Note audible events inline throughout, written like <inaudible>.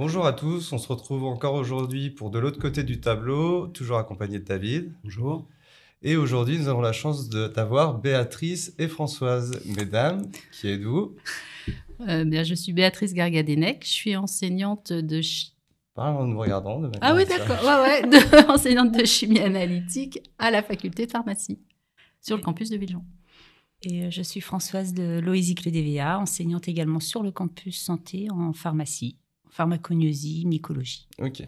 Bonjour à tous, on se retrouve encore aujourd'hui pour De l'autre côté du tableau, toujours accompagné de David. Bonjour. Et aujourd'hui, nous avons la chance d'avoir Béatrice et Françoise. Mesdames, qui êtes-vous euh, bien, Je suis Béatrice Gargadenec, je suis enseignante de... enseignante de chimie analytique à la faculté de pharmacie, sur le campus de Villejean. Et euh, je suis Françoise de l'OESIC le enseignante également sur le campus santé en pharmacie pharmacognosie, mycologie. Ok.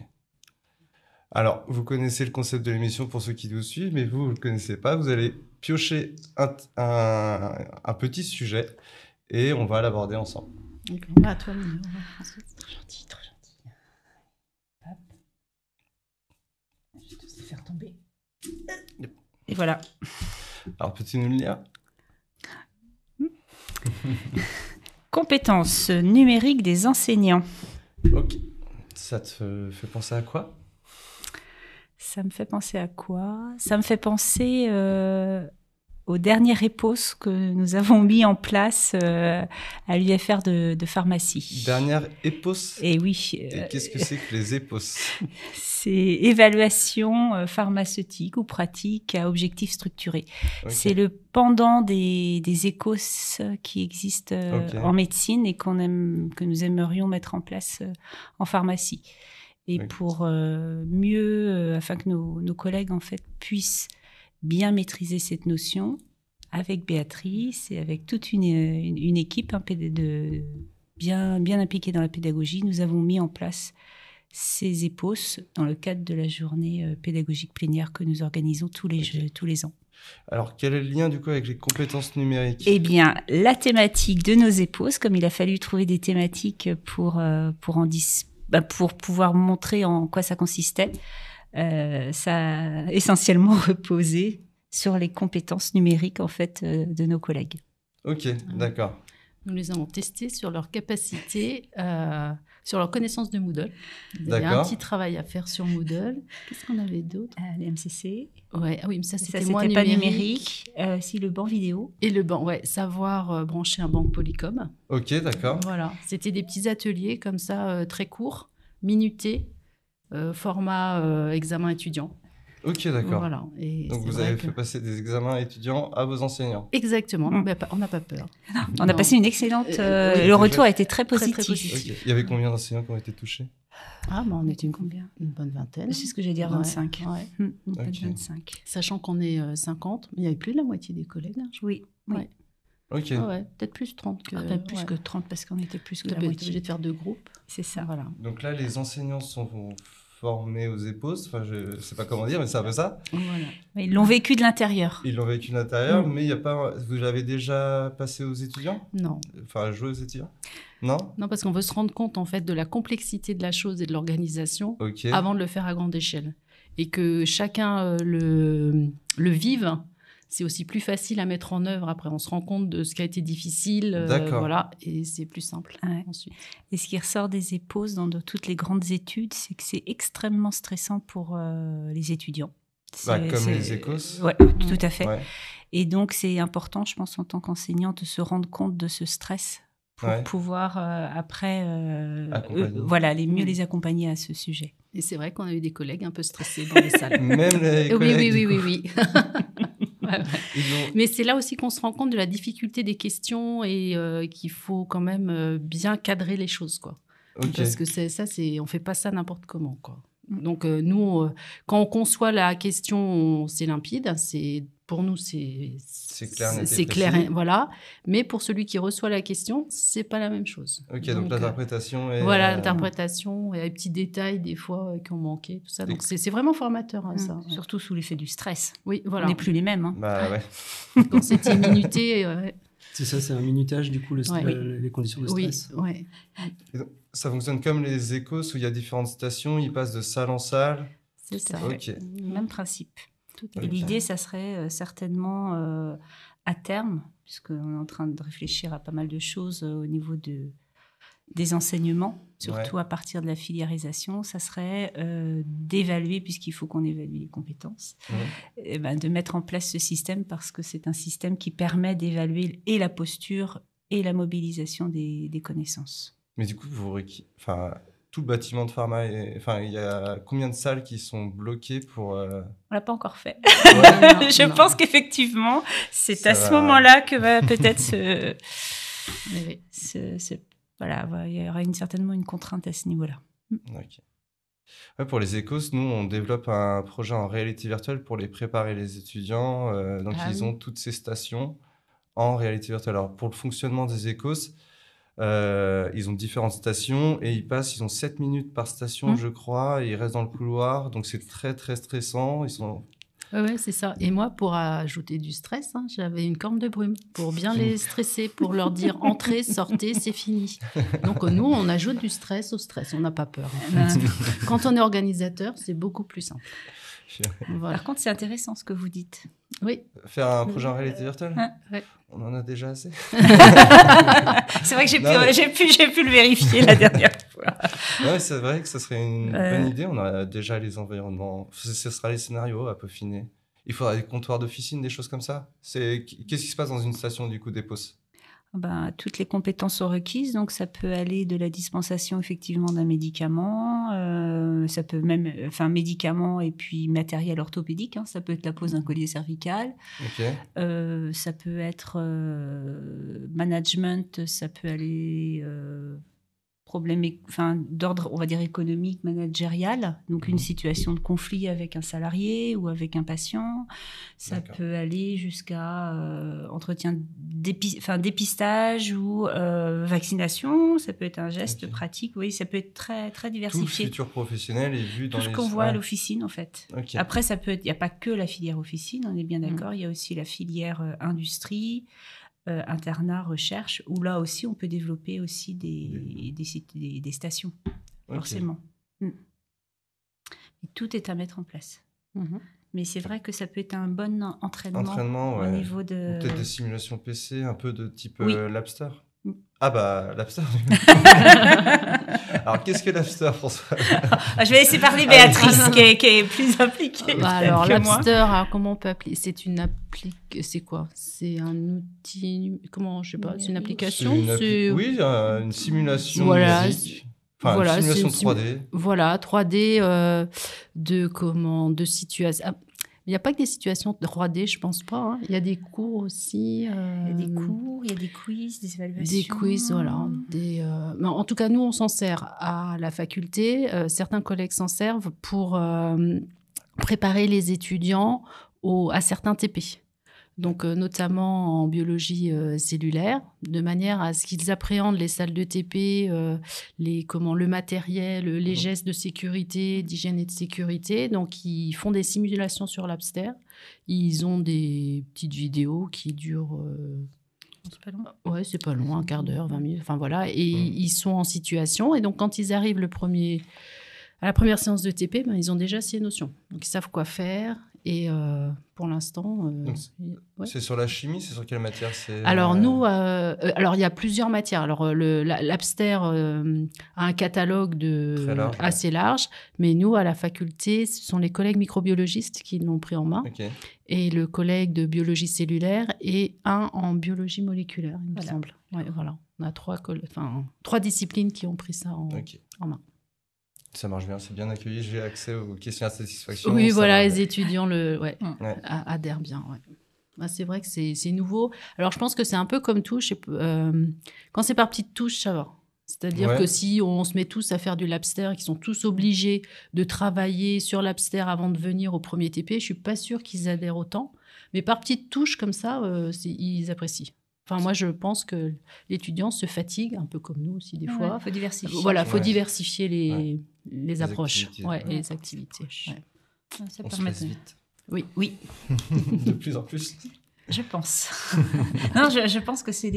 Alors, vous connaissez le concept de l'émission pour ceux qui nous suivent, mais vous, ne le connaissez pas. Vous allez piocher un, petit sujet et on va l'aborder ensemble. À toi, Mignon. Trop gentil, gentil. Je vais te faire tomber. Et voilà. Alors, peux-tu nous le lire Compétences numériques des enseignants. Ok. Ça te fait penser à quoi Ça me fait penser à quoi Ça me fait penser euh, aux dernières EPOS que nous avons mis en place euh, à l'UFR de, pharmacie. Dernière EPOS Et oui. Euh, qu'est-ce que c'est que les EPOS <laughs> C'est évaluation euh, pharmaceutique ou pratique à objectif structuré. C'est le pendant des, des qui existent en médecine et qu'on aime, que nous aimerions mettre en place en pharmacie. Et pour mieux, afin que nos, nos collègues en fait puissent bien maîtriser cette notion avec Béatrice et avec toute une, une, équipe de, bien, bien impliquée dans la pédagogie. Nous avons mis en place ces EPOS dans le cadre de la journée euh, pédagogique plénière que nous organisons tous les, tous les ans. Alors, quel est le lien du coup avec les compétences numériques Eh bien, la thématique de nos EPOS, comme il a fallu trouver des thématiques pour, euh, pour, en bah, pour pouvoir montrer en quoi ça consistait, euh, ça a essentiellement <laughs> reposé sur les compétences numériques en fait euh, de nos collègues. Ok, d'accord. Nous les avons testés sur leur capacité, euh, sur leur connaissance de Moodle. Il y a un petit travail à faire sur Moodle. Qu'est-ce qu'on avait d'autre Les MCC. Ah oui, mais ça, c'était moins numérique. pas numérique. si, le banc vidéo. Et le banc, ouais, savoir brancher un banc Polycom. Ok, d'accord. Voilà, c'était des petits ateliers comme ça, très courts, minutés, euh, format euh, examen étudiant. Ok, d'accord. Voilà. Donc vous avez fait passer des examens étudiants à vos enseignants. Exactement. Mm. on n'a pas peur. <laughs> on a passé une excellente. Euh, le retour a été très positif. Très, Il y avait combien d'enseignants qui ont été touchés Ah, bah, on était une combien Une bonne vingtaine. C'est ce que j'ai dit, 25. Ouais. Hum, Sachant qu'on est 50, mais il y avait plus de la moitié des collègues. Hein, oui. Ok. Ah ouais, peut-être plus 30 que... Ah, peut-être plus que 30 parce qu'on était plus que la moitié. obligé de faire deux groupes. C'est ça. Voilà. Donc là, les enseignants sont formés aux épouses. Enfin, je sais pas comment dire, mais c'est un peu ça. ils l'ont vécu de l'intérieur. Ils l'ont vécu de l'intérieur, mm. mais il y a pas. Vous avez déjà passé aux étudiants Non. Enfin, joué aux étudiants Non. Non, parce qu'on veut se rendre compte en fait de la complexité de la chose et de l'organisation avant de le faire à grande échelle, et que chacun euh, le le vive c'est aussi plus facile à mettre en œuvre. Après, on se rend compte de ce qui a été difficile. Euh, voilà, et c'est plus simple ensuite. Et ce qui ressort des épaules dans toutes les grandes études, c'est que c'est extrêmement stressant pour euh, les étudiants. Bah, comme les Écosses. Oui, mm. tout à fait. Et donc, c'est important, je pense, en tant qu'enseignant, de se rendre compte de ce stress pour pouvoir euh, après voilà les mieux mm. les accompagner à ce sujet. Et c'est vrai qu'on a eu des collègues un peu stressés dans les salles. Même les collègues. Oui oui oui, oui oui <laughs> <laughs> Mais c'est là aussi qu'on se rend compte de la difficulté des questions et euh, qu'il faut quand même euh, bien cadrer les choses, quoi. Parce que ça, c'est, on fait pas ça n'importe comment, quoi. Donc euh, nous, euh, quand on conçoit la question, c'est limpide, c'est pour nous, c'est clair, c'est clair, voilà. Mais pour celui qui reçoit la question, c'est pas la même chose. Ok, donc, euh, l'interprétation. Euh, voilà, l'interprétation et les petits détails des fois qui ont manqué, tout ça. Donc c'est vraiment formateur hein, mmh. ça. Surtout sous l'effet du stress. Oui, voilà. On n'est plus les mêmes. Hein. Bah ouais. quand c'était minuté. C'est ça, c'est un minutage du coup le les conditions de stress. Oui, ça fonctionne comme les échos où il y a différentes stations, ils passent de salle en salle. C'est ça. Même principe. l'idée, ça serait euh, certainement euh, à terme, puisqu'on est en train de réfléchir à pas mal de choses euh, au niveau de, des enseignements, surtout à partir de la filiarisation, ça serait d'évaluer, puisqu'il faut qu'on évalue les compétences, ben, de mettre en place ce système parce que c'est un système qui permet d'évaluer et la posture et la mobilisation des connaissances. Mais du coup, vous, enfin, tout le bâtiment de pharma, enfin, il y a combien de salles qui sont bloquées pour euh On l'a pas encore fait. <laughs> je pense qu'effectivement, c'est à ce moment-là que va peut-être se... <laughs> voilà, il y aura certainement une contrainte à ce niveau-là. pour les écos, nous, on développe un projet en réalité virtuelle pour les préparer les étudiants. Euh, donc, ah ils ont toutes ces stations en réalité virtuelle. Alors, pour le fonctionnement des écos, euh, ils ont différentes stations et ils passent, ils ont 7 minutes par station, mmh. je crois, ils restent dans le couloir. Donc c'est très, très stressant. Ils sont. Oui, c'est ça. Et moi, pour ajouter du stress, hein, j'avais une corne de brume pour bien mmh. les stresser, pour leur dire entrez, sortez, c'est fini. Donc euh, nous, on ajoute du stress au stress, on n'a pas peur. <laughs> Quand on est organisateur, c'est beaucoup plus simple. <laughs> Par contre, c'est intéressant ce que vous dites. Oui. Faire un projet en réalité virtuelle ah, On en a déjà assez. <laughs> c'est vrai que j'ai pu, pu, pu, le vérifier la dernière <laughs> fois. Ouais, c'est vrai que ce serait une bonne idée. On a déjà les environnements. Ce sera les scénarios à peaufiner. Il faudra des comptoirs d'officine, des choses comme ça. C'est Qu'est-ce qui se passe dans une station du coup des postes ben, toutes les compétences sont requises, donc ça peut aller de la dispensation effectivement d'un médicament, euh, ça peut même, enfin médicament et puis matériel orthopédique, hein. ça peut être la pose d'un collier cervical, euh, ça peut être euh, management, ça peut aller problème d'ordre, on va dire, économique, managérial, donc une mhm. situation de conflit avec un salarié ou avec un patient. Ça peut aller jusqu'à euh, entretien dépistage ou euh, vaccination. Ça peut être un geste pratique. Oui, ça peut être très, très diversifié. Tout futur professionnel est vu dans Tout ce qu'on voit à l'officine, en fait. Après, ça peut il n'y a pas que la filière officine, on est bien mhm. d'accord. Il y a aussi la filière euh, industrie. Euh, internat, recherche, où là aussi, on peut développer aussi des, des, stations, forcément. Mm. tout est à mettre en place. Mhm. Mais c'est vrai que ça peut être un bon entraînement, entraînement au niveau de... Peut-être des simulations PC, un peu de type oui. Euh, Labster ah bah, l'After. <laughs> alors, qu'est-ce que l'After François ah, Je vais laisser parler ah Béatrice, qui, est, plus impliquée. Bah, alors, l'After, euh, comment on peut appeler C'est une appli... C'est quoi C'est un outil... Comment, je sais pas, c'est une application euh, Oui, une simulation voilà, simulation 3D. Voilà, 3D euh, de comment De situation... Il n'y a pas que des situations 3D, je pense pas. Hein. Il y a des cours aussi. Il y a des euh, cours, il y a des quiz, des évaluations. Des quiz, voilà. Des, euh, en tout cas, nous, on s'en sert à la faculté. Euh, certains collègues s'en servent pour préparer les étudiants au... à certains TP donc euh, notamment en biologie euh, cellulaire, de manière à ce qu'ils appréhendent les salles de TP, euh, les, comment, le matériel, les mhm. gestes de sécurité, d'hygiène et de sécurité. Donc, ils font des simulations sur l'Abster. Ils ont des petites vidéos qui durent. C'est pas loin. Ouais, c'est pas long, un quart d'heure, 20 minutes. Enfin voilà, et mhm. ils sont en situation. Et donc, quand ils arrivent le premier à la première séance de TP, ben, ils ont déjà ces notions. Donc, ils savent quoi faire, et euh, pour l'instant, euh, c'est sur la chimie, c'est sur quelle matière Alors euh, nous, alors il y a plusieurs matières. Alors l'Abster a un catalogue de assez large, mais nous à la faculté, ce sont les collègues microbiologistes qui l'ont pris en main, et le collègue de biologie cellulaire et un en biologie moléculaire, il me semble. voilà, on a trois, trois disciplines qui ont pris ça en main. Ça marche bien, c'est bien accueilli. J'ai accès aux questions à satisfaction. Oui, voilà, les étudiants le, ouais, adhèrent bien. Bah, c'est vrai que c'est nouveau. Alors, je pense que c'est un peu comme tout. Euh, quand c'est par petites touches, ça va. C'est-à-dire que si on se met tous à faire du lapster, et qu'ils sont tous obligés de travailler sur labster avant de venir au premier TP, je suis pas sûre qu'ils adhèrent autant. Mais par petites touches comme ça, euh, ils apprécient. Enfin, moi, je pense que l'étudiant se fatigue, un peu comme nous aussi des fois. Il faut diversifier. Voilà, il faut diversifier les, approches et les activités. Ça permet se vite. Oui, oui. <laughs> de plus en plus. Je pense. <laughs> non, je, pense que c'est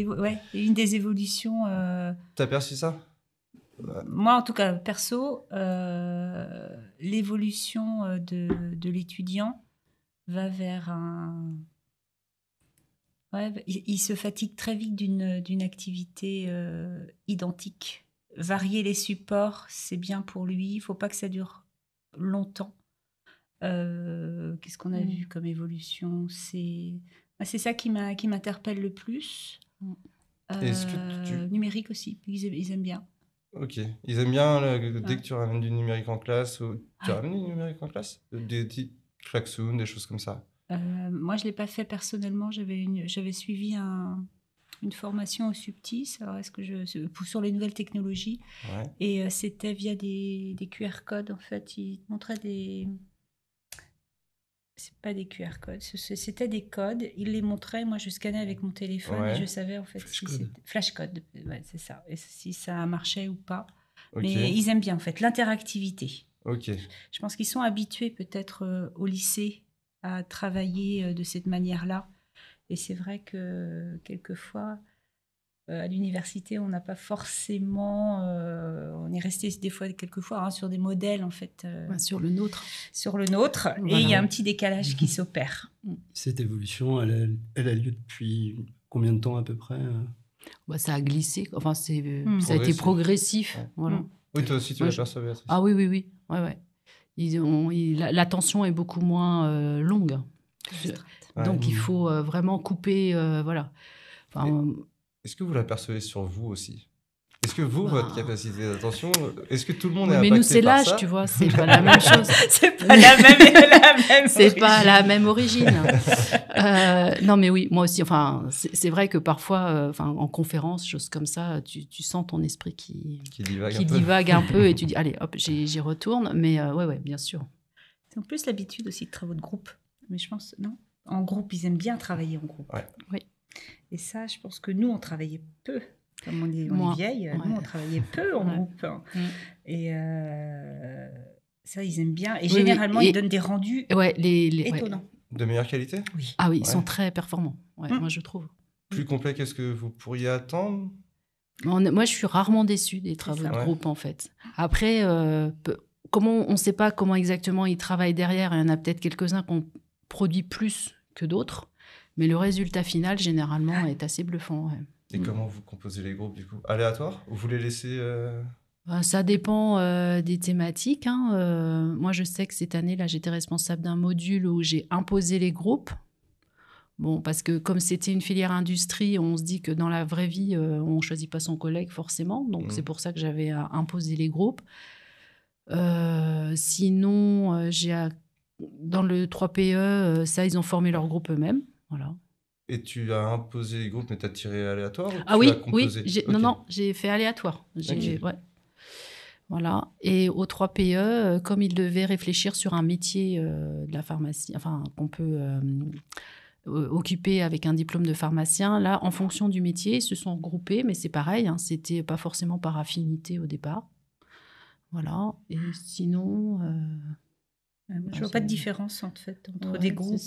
une des évolutions. Euh... Tu as perçu ça Moi, en tout cas, perso, euh, l'évolution euh, de l'étudiant va vers un bah, il se fatigue très vite d'une activité euh, identique. Varier les supports, c'est bien pour lui. Il faut pas que ça dure longtemps. Euh, qu'est-ce qu'on a mm. vu comme évolution C'est bah, c'est ça qui m'interpelle le plus. Mm. Euh, numérique aussi, ils aiment, bien. Ok. Ils aiment bien dès que tu ramènes du numérique en classe. Tu ah. ramènes du numérique en classe Des petits klaxons, des choses comme ça euh, moi, je ne l'ai pas fait personnellement. J'avais suivi une formation au subtil est-ce que je, sur les nouvelles technologies. Et euh, c'était via des, QR codes, en fait. Ils montraient des. C'est pas des QR codes, c'était des codes. Ils les montraient, moi je scannais avec mon téléphone et je savais en fait flash si Flash code, c'est ça. si ça marchait ou pas. Mais ils aiment bien en fait l'interactivité. Je pense qu'ils sont habitués peut-être euh, au lycée à travailler euh, de cette manière-là. Et c'est vrai que quelquefois, euh, à l'université, on n'a pas forcément, euh, on est resté des fois, quelquefois, hein, sur des modèles en fait. sur le nôtre. Sur le nôtre, et il y a un petit décalage qui <laughs> s'opère. Mm. Cette évolution, elle a, lieu depuis combien de temps à peu près bah, ça a glissé, enfin c'est, mm. ça a été progressif. Voilà. Oui, toi tu Ah oui, oui, oui, ouais, ouais ils la, tension est beaucoup moins euh, longue. Donc il faut euh, vraiment couper, euh, voilà. Est-ce que vous l'apercevez sur vous aussi est-ce que vous, votre bah. capacité d'attention, est-ce que tout le monde oui, ça Mais nous, c'est l'âge, tu vois, c'est pas la <laughs> même chose. c'est pas la même, <laughs> C'est pas la même origine. Euh, non, mais oui, moi aussi. Enfin, c'est vrai que parfois, euh, en conférence, choses comme ça, tu, sens ton esprit qui, qui divague, un, peu. et tu <laughs> dis, allez, hop, j'y retourne. Mais oui, euh, ouais, ouais, bien sûr. C'est en plus l'habitude aussi de travaux de groupe. Mais je pense, non En groupe, ils aiment bien travailler en groupe. Oui. Et ça, je pense que nous, on travaillait peu comme on dit, on est vieille, nous on travaillait peu en groupe. Hein. Mm. Et euh, ça, ils aiment bien. Et généralement, ils donnent des rendus étonnants. De meilleure qualité Oui. Ah oui, ils sont très performants, mm. moi je trouve. Plus mm. complet qu'est-ce que vous pourriez attendre moi, je suis rarement déçue des travaux de groupe, en fait. Après, euh, comment, on ne sait pas comment exactement ils travaillent derrière. Il y en a peut-être quelques-uns qu'on produit plus que d'autres. Mais le résultat final, généralement, ah. est assez bluffant. Et mm. comment vous composez les groupes du coup Aléatoire Ou vous les laissez euh, bah, Ça dépend euh, des thématiques. Hein. Euh, moi, je sais que cette année, là, j'étais responsable d'un module où j'ai imposé les groupes. Bon, parce que comme c'était une filière industrie, on se dit que dans la vraie vie, on choisit pas son collègue forcément. Donc, mm. c'est pour ça que j'avais imposé les groupes. sinon, j'ai dans le 3PE, ça, ils ont formé leur groupe eux-mêmes. Voilà, et tu as imposé les groupes, mais tu as tiré aléatoire Ah oui, oui. Non, non, j'ai fait aléatoire. Voilà. Et aux 3 PE, euh, comme ils devaient réfléchir sur un métier euh, de la pharmacie, enfin, qu'on peut euh, occuper avec un diplôme de pharmacien, là, en fonction du métier, ils se sont regroupés, mais c'est pareil, hein, c'était pas forcément par affinité au départ. Voilà. Et sinon. Euh... vois pas de différence, en fait, entre des groupes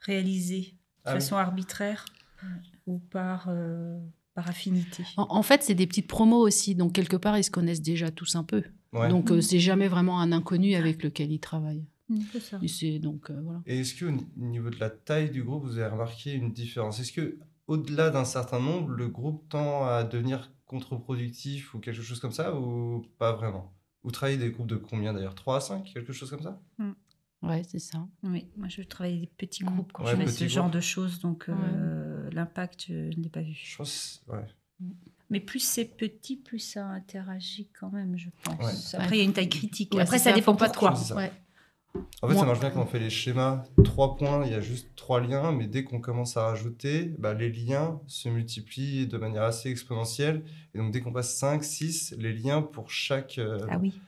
réalisés de ah façon arbitraire euh, ou par, euh, par affinité. En, fait, c'est des petites promos aussi, donc quelque part, ils se connaissent déjà tous un peu. Donc, euh, mm. c'est jamais vraiment un inconnu avec lequel ils travaillent. Mm, c'est ça. Et, est, donc, Et est-ce qu'au niveau de la taille du groupe, vous avez remarqué une différence Est-ce que au-delà d'un certain nombre, le groupe tend à devenir contre-productif ou quelque chose comme ça, ou pas vraiment Vous travaillez des groupes de combien d'ailleurs 3 à 5 Quelque chose comme ça mm. Ouais, c'est ça. Oui, moi je travaille des petits groupes quand je fais ce genre de choses, donc euh, l'impact, euh, je ne l'ai pas vu. Mm. Mais plus c'est petit, plus ça interagit quand même, je pense. Après, il y a une taille critique. Après, ça, ne dépend pas de quoi. En fait, ça marche bien quand on fait les schémas. Trois points, il y a juste trois liens, mais dès qu'on commence à rajouter, bah, les liens se multiplient de manière assez exponentielle. Et donc, dès qu'on passe 5, 6, les liens pour chaque. Euh, ah oui.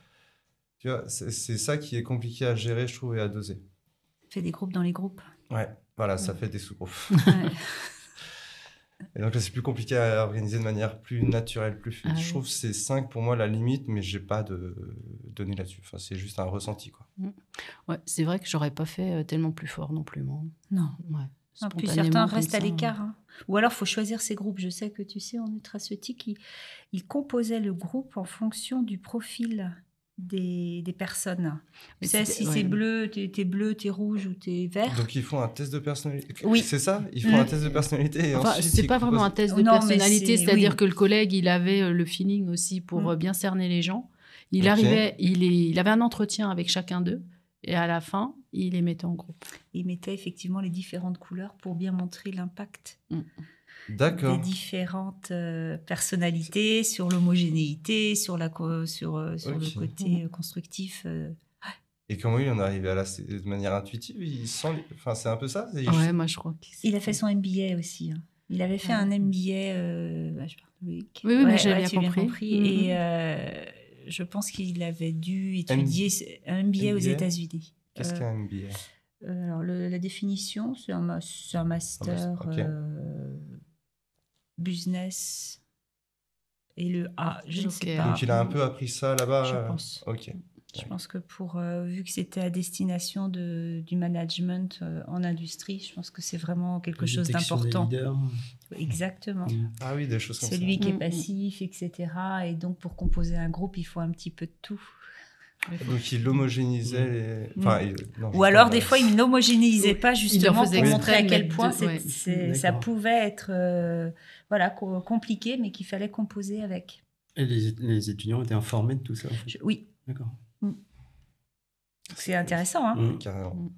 Tu vois, c'est ça qui est compliqué à gérer, je trouve, et à doser. Fait des groupes dans les groupes. Ouais, voilà, ça fait des sous-groupes. <laughs> et donc là, c'est plus compliqué à organiser de manière plus naturelle, plus fluide. Ah je trouve que c'est 5 pour moi la limite, mais j'ai pas de données là-dessus. Enfin, c'est juste un ressenti, quoi. Mm. Ouais, c'est vrai que j'aurais pas fait euh, tellement plus fort non plus, moi. Non. Ouais. Ah, puis certains restent à l'écart. Hein. Ou alors, il faut choisir ses groupes. Je sais que tu sais, en nutraceutique, ils, ils composaient le groupe en fonction du profil des, personnes. tu sais, si c'est bleu, tu es bleu, t'es rouge ou tu es vert. Donc ils font un test de personnalité. Oui. C'est ça Ils font mm. un test de personnalité. Enfin, c'est pas vraiment un test de personnalité, c'est-à-dire que le collègue, il avait euh, le feeling aussi pour mm. euh, bien cerner les gens. Il arrivait, il, il avait un entretien avec chacun d'eux. Et à la fin, il les mettait en groupe. Il mettait effectivement les différentes couleurs pour bien montrer l'impact. Mm. D'accord. des différentes euh, personnalités, sur l'homogénéité, sur, la, sur, euh, sur le côté euh, constructif. Et comment il en est arrivé à là de manière intuitive il sent... enfin, C'est un peu ça Ouais, moi je crois. Il a fait son MBA aussi. Hein. Il avait fait ah, un MBA. Euh... Bah, je parle Oui, oui, j'ai bien, compris. Et mhm. je pense qu'il avait dû étudier un MBA, aux États-Unis. Qu'est-ce qu'un MBA alors, la définition, c'est un, un, master business et le A. Je ne sais pas. Donc il a un peu appris ça là-bas. Je euh, pense. Ok. Je pense que pour euh, vu que c'était à destination de, du management euh, en industrie, je pense que c'est vraiment quelque chose d'important. Exactement. Mm. Ah oui, des choses comme Celui qui est mm, mm. passif, etc. Et donc pour composer un groupe, il faut un petit peu de tout. Donc il homogénisait Ou alors des fois il n'homogénéisait pas justement il pour montrer à quel point ça pouvait être voilà, compliqué, mais qu'il fallait composer avec. Et les, les, étudiants étaient informés de tout ça Oui. D'accord. Mm. C'est intéressant. Hein mm. Mm.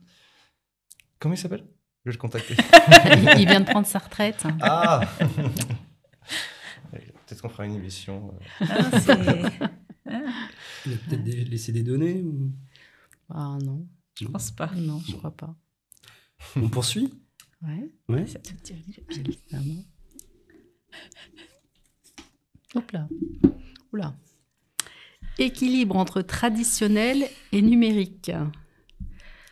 Comment il s'appelle Je vais le contacter. <laughs> il vient de prendre sa retraite. Ah <laughs> Peut-être qu'on fera une émission. Euh. Ah, <laughs> ah. il a peut-être laissé des données Ah non, je ne pense pas. Non, je ne crois pas. On poursuit Ouais. ouais. Hop là. là. Équilibre entre traditionnel et numérique.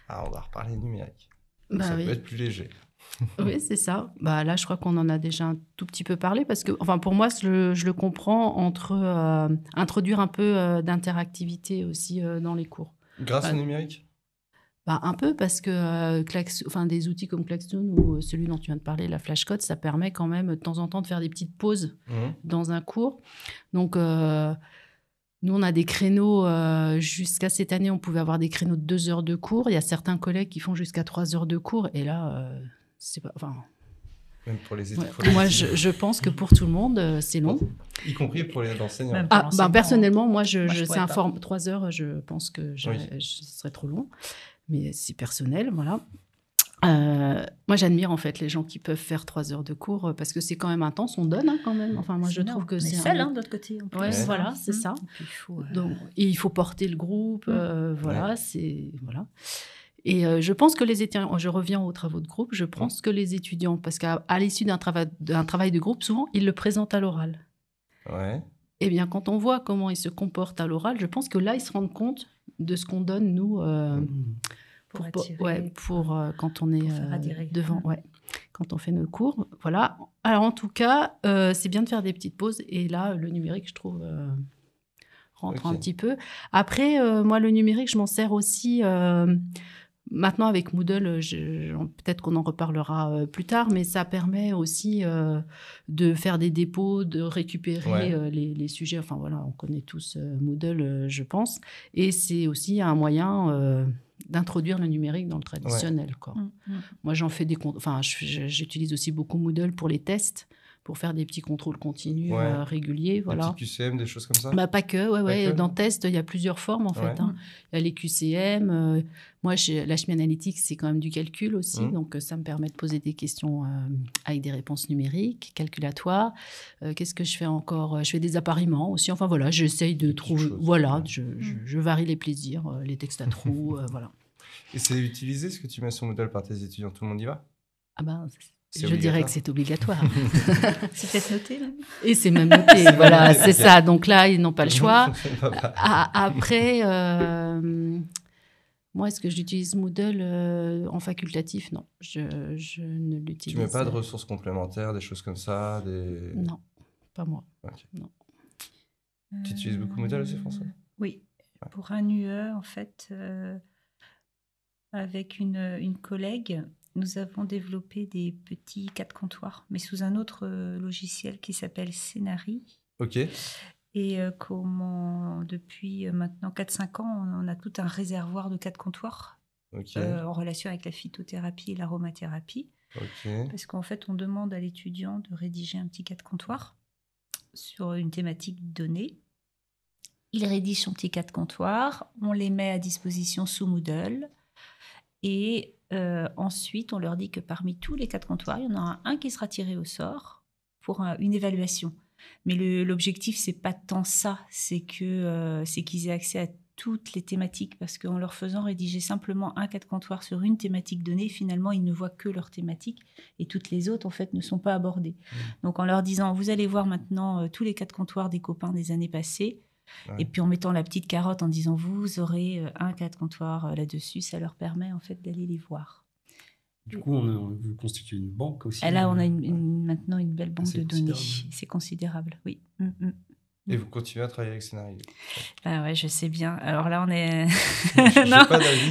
Ah, on va reparler numérique. Bah ça peut être plus léger. <laughs> oui, c'est ça. Bah, là, je crois qu'on en a déjà un tout petit peu parlé parce que, enfin, pour moi, je, le comprends entre euh, introduire un peu euh, d'interactivité aussi euh, dans les cours. Grâce au numérique bah, un peu, parce que euh, enfin, des outils comme Klaxoon ou euh, celui dont tu viens de parler, la flashcode, ça permet quand même de temps en temps de faire des petites pauses mhm. dans un cours. Donc, euh, nous, on a des créneaux, jusqu'à cette année, on pouvait avoir des créneaux de deux heures de cours. Il y a certains collègues qui font jusqu'à trois heures de cours. Et là, c'est pas. Enfin, même pour les Moi, je, pense que pour tout le monde, c'est long. Y compris pour les enseignants. Ah, ben, personnellement, moi, je, c'est un forme trois heures, je pense que je, ce serait trop long mais c'est personnel, voilà. Euh, moi, j'admire en fait les gens qui peuvent faire trois heures de cours euh, parce que c'est quand même intense, on donne hein, quand même. Enfin, moi, je trouve que c'est C'est un... d'autre côté. En plus. voilà, c'est mmh. ça. Et euh, Donc, il faut porter le groupe, voilà, c'est voilà. Et je pense que les étudiants, oh, je reviens aux travaux de groupe, je pense que les étudiants, parce qu'à l'issue d'un travail, d'un travail de groupe, souvent ils le présentent à l'oral. Ouais eh bien, quand on voit comment ils se comportent à l'oral, je pense que là, ils se rendent compte de ce qu'on donne, nous, euh, mmh. pour, euh, quand on est euh, devant, ouais, quand on fait nos cours. Voilà. Alors, en tout cas, c'est bien de faire des petites pauses. Et là, le numérique, je trouve, rentre un petit peu. Après, moi, le numérique, je m'en sers aussi Maintenant, avec Moodle, euh, peut-être qu'on en reparlera euh, plus tard, mais ça permet aussi euh, de faire des dépôts, de récupérer les, sujets. Enfin voilà, on connaît tous Moodle, je pense. Et c'est aussi un moyen d'introduire le numérique dans le traditionnel. Mmh, mmh. Moi, j'en fais des... Enfin, j'utilise aussi beaucoup Moodle pour les tests pour faire des petits contrôles continus euh, réguliers. Voilà. Des QCM, des choses comme ça bah, Pas que, ouais, ouais. Dans test, il y a plusieurs formes en fait. Hein. Il y a les QCM. Euh, moi, la chimie analytique, c'est quand même du calcul aussi. Mmh. Donc, euh, ça me permet de poser des questions avec des réponses numériques, calculatoires. Qu'est-ce que je fais encore Je fais des appariements aussi. Enfin, voilà, j'essaye de trouver. Voilà, je, mmh. je, varie les plaisirs, les textes à trous, <laughs> voilà. Et c'est utilisé ce que tu mets sur Moodle par tes étudiants Tout le monde y va Ah ben, je dirais que c'est obligatoire. c'est <laughs> fait noter là. Et c'est même noté, voilà, c'est ça. Donc là, ils n'ont pas le choix. <laughs> Après, euh, moi, est-ce que j'utilise Moodle euh, en facultatif Non, je, ne l'utilise pas. Tu mets pas de ressources complémentaires, des choses comme ça des... Non, pas moi. Tu utilises beaucoup Moodle aussi, François euh, Oui, pour un UE, en fait, avec une, une collègue nous avons développé des petits quatre comptoirs, mais sous un autre euh, logiciel qui s'appelle Scénari. Ok. Et euh, comment, depuis euh, maintenant 4-5 ans, on a tout un réservoir de quatre comptoirs en relation avec la phytothérapie et l'aromathérapie. Ok. Parce qu'en fait, on demande à l'étudiant de rédiger un petit cas de comptoir sur une thématique donnée. Il rédige son petit cas de comptoir, on les met à disposition sous Moodle et euh, ensuite, on leur dit que parmi tous les quatre comptoirs, il y en aura un qui sera tiré au sort pour une évaluation. Mais l'objectif, c'est pas tant ça, c'est que euh, c'est qu'ils aient accès à toutes les thématiques, parce qu'en leur faisant rédiger simplement un cas de comptoir sur une thématique donnée, finalement, ils ne voient que leur thématique et toutes les autres, en fait, ne sont pas abordées. Mmh. Donc, en leur disant, vous allez voir maintenant euh, tous les quatre comptoirs des copains des années passées, et puis en mettant la petite carotte en disant vous aurez euh, un quatre comptoirs comptoir euh, là-dessus, ça leur permet en fait d'aller les voir. Du coup, on, a, vous une banque aussi. Ah, là, hein. on a maintenant une belle banque de données. C'est considérable, oui. Mm, mm, mm. Et vous continuez à travailler avec Scénario Bah ouais, je sais bien. Alors là, on est. <laughs> non,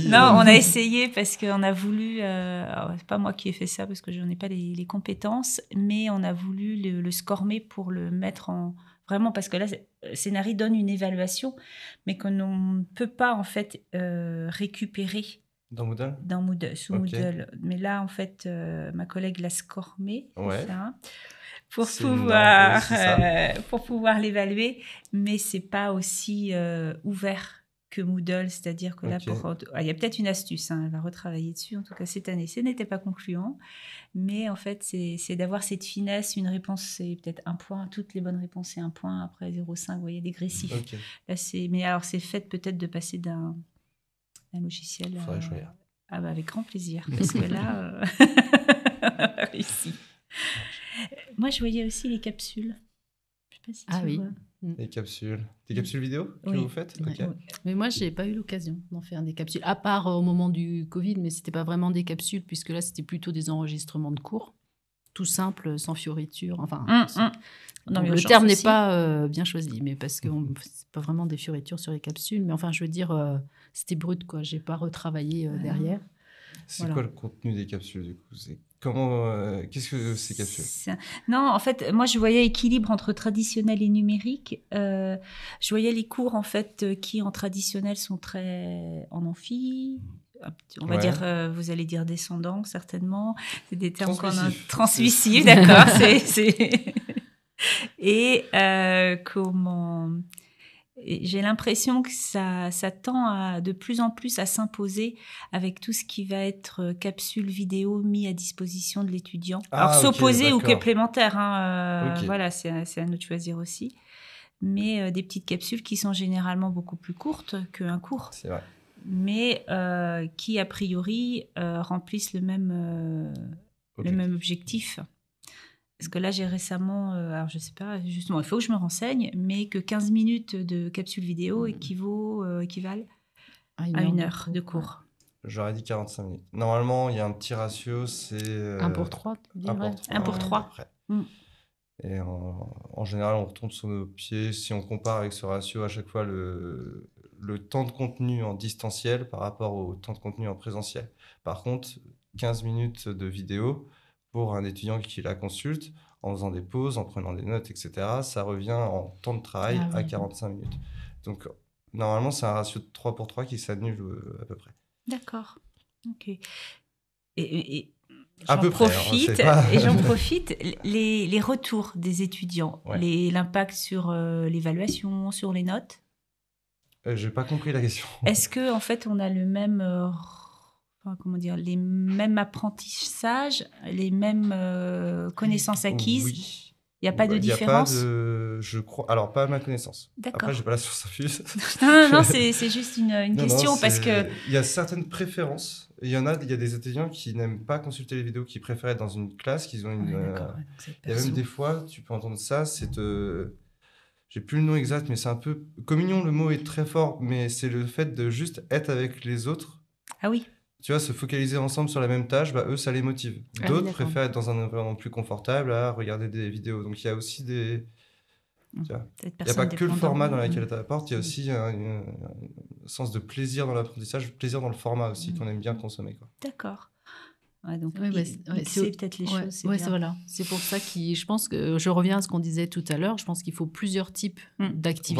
non, hein. on a essayé parce qu'on a voulu. Euh... c'est pas moi qui ai fait ça parce que je n'en ai pas les, compétences, mais on a voulu le, le scormer pour le mettre en, Vraiment, parce que là, euh, Scénari donne une évaluation, mais qu'on ne peut pas, en fait, euh, récupérer. Dans Moodle Dans Moodle, sous Moodle. Mais là, en fait, euh, ma collègue l'a scormé, pour, pouvoir, pour pouvoir l'évaluer, mais c'est pas aussi ouvert que Moodle, c'est-à-dire que là, ah, il y a peut-être une astuce, hein, elle va retravailler dessus, en tout cas cette année, ce n'était pas concluant, mais en fait, c'est d'avoir cette finesse, une réponse, c'est peut-être un point, toutes les bonnes réponses, c'est un point, après 0,5, vous voyez, dégressif. mais alors, c'est fait peut-être de passer d'un logiciel euh, ah, bah, avec grand plaisir, <laughs> parce que là, euh, <laughs> Moi, je voyais aussi les capsules. Je sais pas si ah, tu oui. Des mm. capsules. Des mm. capsules vidéo que vous faites Mais moi, je n'ai pas eu l'occasion d'en faire des capsules, à part euh, au moment du Covid, mais ce n'était pas vraiment des capsules, puisque là, c'était plutôt des enregistrements de cours, tout simple, sans fioritures. Enfin, mm, le terme n'est pas euh, bien choisi, mais parce que ce c'est pas vraiment des fioritures sur les capsules. Mais enfin, je veux dire, euh, c'était brut, quoi. J'ai pas retravaillé derrière. C'est quoi le contenu des capsules, du coup Comment, euh, qu'est-ce que c'est caché Non, en fait, moi je voyais équilibre entre traditionnel et numérique. Euh, je voyais les cours en fait euh, qui en traditionnel sont très en amphi. On va dire, vous allez dire descendant certainement. C'est des termes qu'on a transmissifs, <laughs> d'accord. et comment j'ai l'impression que ça, tend de plus en plus à s'imposer avec tout ce qui va être euh, capsule vidéo mis à disposition de l'étudiant. Ah, Alors s'opposer ou complémentaire, hein, euh, voilà, c'est à nous de choisir aussi. Mais euh, des petites capsules qui sont généralement beaucoup plus courtes qu'un cours. C'est vrai. Mais qui, a priori, remplissent le même, le même objectif. Parce que là, j'ai récemment, euh, alors je sais pas, justement, il faut que je me renseigne, mais que 15 minutes de capsule vidéo mmh. équivaut, euh, équivalent ah, à une, heure, de cours. J'aurais dit 45 minutes. Normalement, il y a un petit ratio, c'est. 1 euh, pour 3, tu pour 1 pour 3. Mmh. Et en, général, on retombe sur nos pieds. Si on compare avec ce ratio à chaque fois le, le temps de contenu en distanciel par rapport au temps de contenu en présentiel. Par contre, 15 minutes de vidéo, pour un étudiant qui la consulte, en faisant des pauses, en prenant des notes, etc., ça revient en temps de travail ah à 45 minutes. Donc, normalement, c'est un ratio de 3 pour 3 qui s'annule euh, à peu près. D'accord. OK. Et, j'en hein, profite, et j'en <laughs> profite les, les, retours des étudiants, les l'impact sur euh, l'évaluation, sur les notes. Euh, Je n'ai pas compris la question. Est-ce que en fait on a le même comment dire, les mêmes apprentissages, les mêmes euh, connaissances acquises. Il n'y bah, a pas de y différence. A pas de, je crois. Alors pas à ma connaissance. D'accord. Après, j'ai pas la source infuse. <laughs> non, non, non <laughs> c'est juste une, une question parce que il y a certaines préférences. Il y en a, il y a des étudiants qui n'aiment pas consulter les vidéos, qui préfèrent être dans une classe, qu'ils ont une. Ah euh, il y a même des fois, tu peux entendre ça, c'est je euh, j'ai plus le nom exact, mais c'est un peu communion. Le mot est très fort, mais c'est le fait de juste être avec les autres. Ah oui tu vois, se focaliser ensemble sur la même tâche, bah, eux, ça les motive. Ah D'autres préfèrent être dans un environnement plus confortable à regarder des vidéos. Donc, il y a aussi des. Il n'y a pas que le format dans lequel tu apportes, il y a aussi un, sens de plaisir dans l'apprentissage, plaisir dans le format aussi, hum. qu'on aime bien consommer. D'accord. Ouais, donc bah, c'est peut-être les choses. C'est pour ça que je pense que je reviens à ce qu'on disait tout à l'heure. Je pense qu'il faut plusieurs types pense hum. d'activités.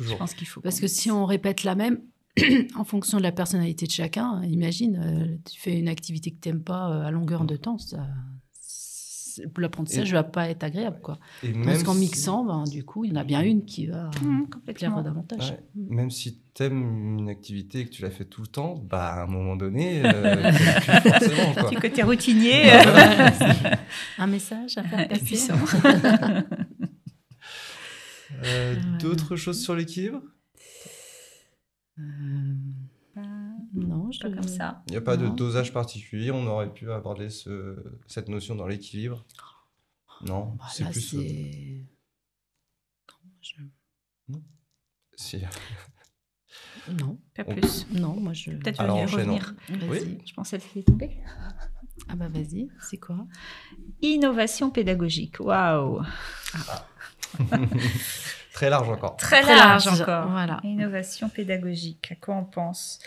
Voilà, parce que si on répète la même, <clears throat> en fonction de la personnalité de chacun, hein, imagine, euh, tu fais une activité que tu n'aimes pas euh, à longueur de temps, ça, l'apprentissage ne va pas être agréable. Quoi. Parce qu'en mixant, ben, du coup, il y en a bien une qui va mmh, euh, plaire davantage. Mmh. Même si tu aimes une activité et que tu la fais tout le temps, bah, à un moment donné, euh, <laughs> plus forcément. Quoi. côté routinier. un message à faire Puissant. <laughs> D'autres choses sur l'équilibre euh, non, je... pas comme ça. Il n'y a pas de dosage particulier. On aurait pu aborder ce... cette notion dans l'équilibre. Non, oh, bah c'est plus. Non, pas plus. Non, moi je. Peut-être je vais revenir. Je pensais te les tombée. Ah bah vas-y, c'est quoi Innovation pédagogique. Waouh. Ah. <laughs> Très large encore. Très, large, encore. Voilà. Innovation pédagogique, à quoi on pense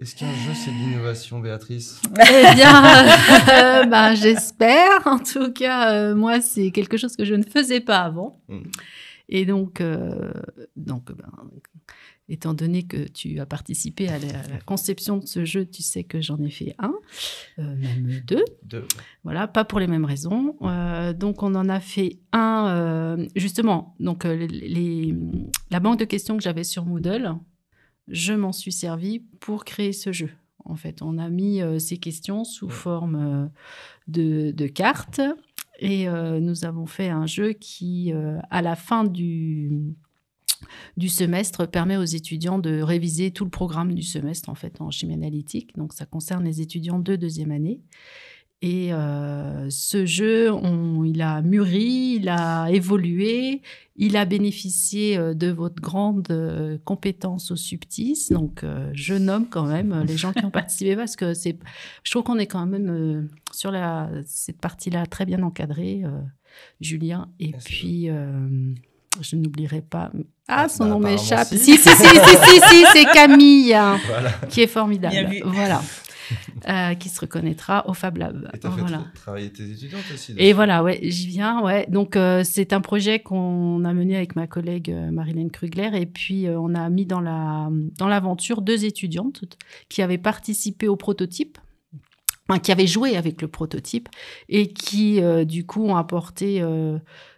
est-ce qu'un jeu, c'est l'innovation, Béatrice <laughs> Eh bien, euh, bah, j'espère. En tout cas, euh, moi, c'est quelque chose que je ne faisais pas avant. Hmm. Et donc, euh, donc ben, étant donné que tu as participé à la, conception de ce jeu, tu sais que j'en ai fait un, euh, même deux. Voilà, pas pour les mêmes raisons. Euh, donc on en a fait un, euh, justement, donc la banque de questions que j'avais sur Moodle, je m'en suis servi pour créer ce jeu. En fait, on a mis ces questions sous forme de, de cartes et nous avons fait un jeu qui, à la fin du du semestre permet aux étudiants de réviser tout le programme du semestre en fait en chimie analytique. Donc ça concerne les étudiants de deuxième année. Et euh, ce jeu, il a mûri, il a évolué, il a bénéficié euh, de votre grande euh, compétence au subtis. Donc, je nomme quand même les gens qui ont participé parce que c'est, je trouve qu'on est quand même sur la, cette partie-là très bien encadrée Julien. Et puis je n'oublierai pas. Ah, ah son bah, nom m'échappe. Si. si, si, si, si, c'est <laughs> Camille, hein, qui est formidable. Voilà. <laughs> Euh, qui se reconnaîtra au Fab Lab. Et fait travailler tes étudiantes aussi. Et voilà, ouais, j'y viens, ouais. Donc euh, c'est un projet qu'on a mené avec ma collègue Marilyn euh, Marilène Krugler et puis on a mis dans la dans l'aventure deux étudiantes qui avaient participé au prototype enfin, qui avaient joué avec le prototype et qui du coup ont apporté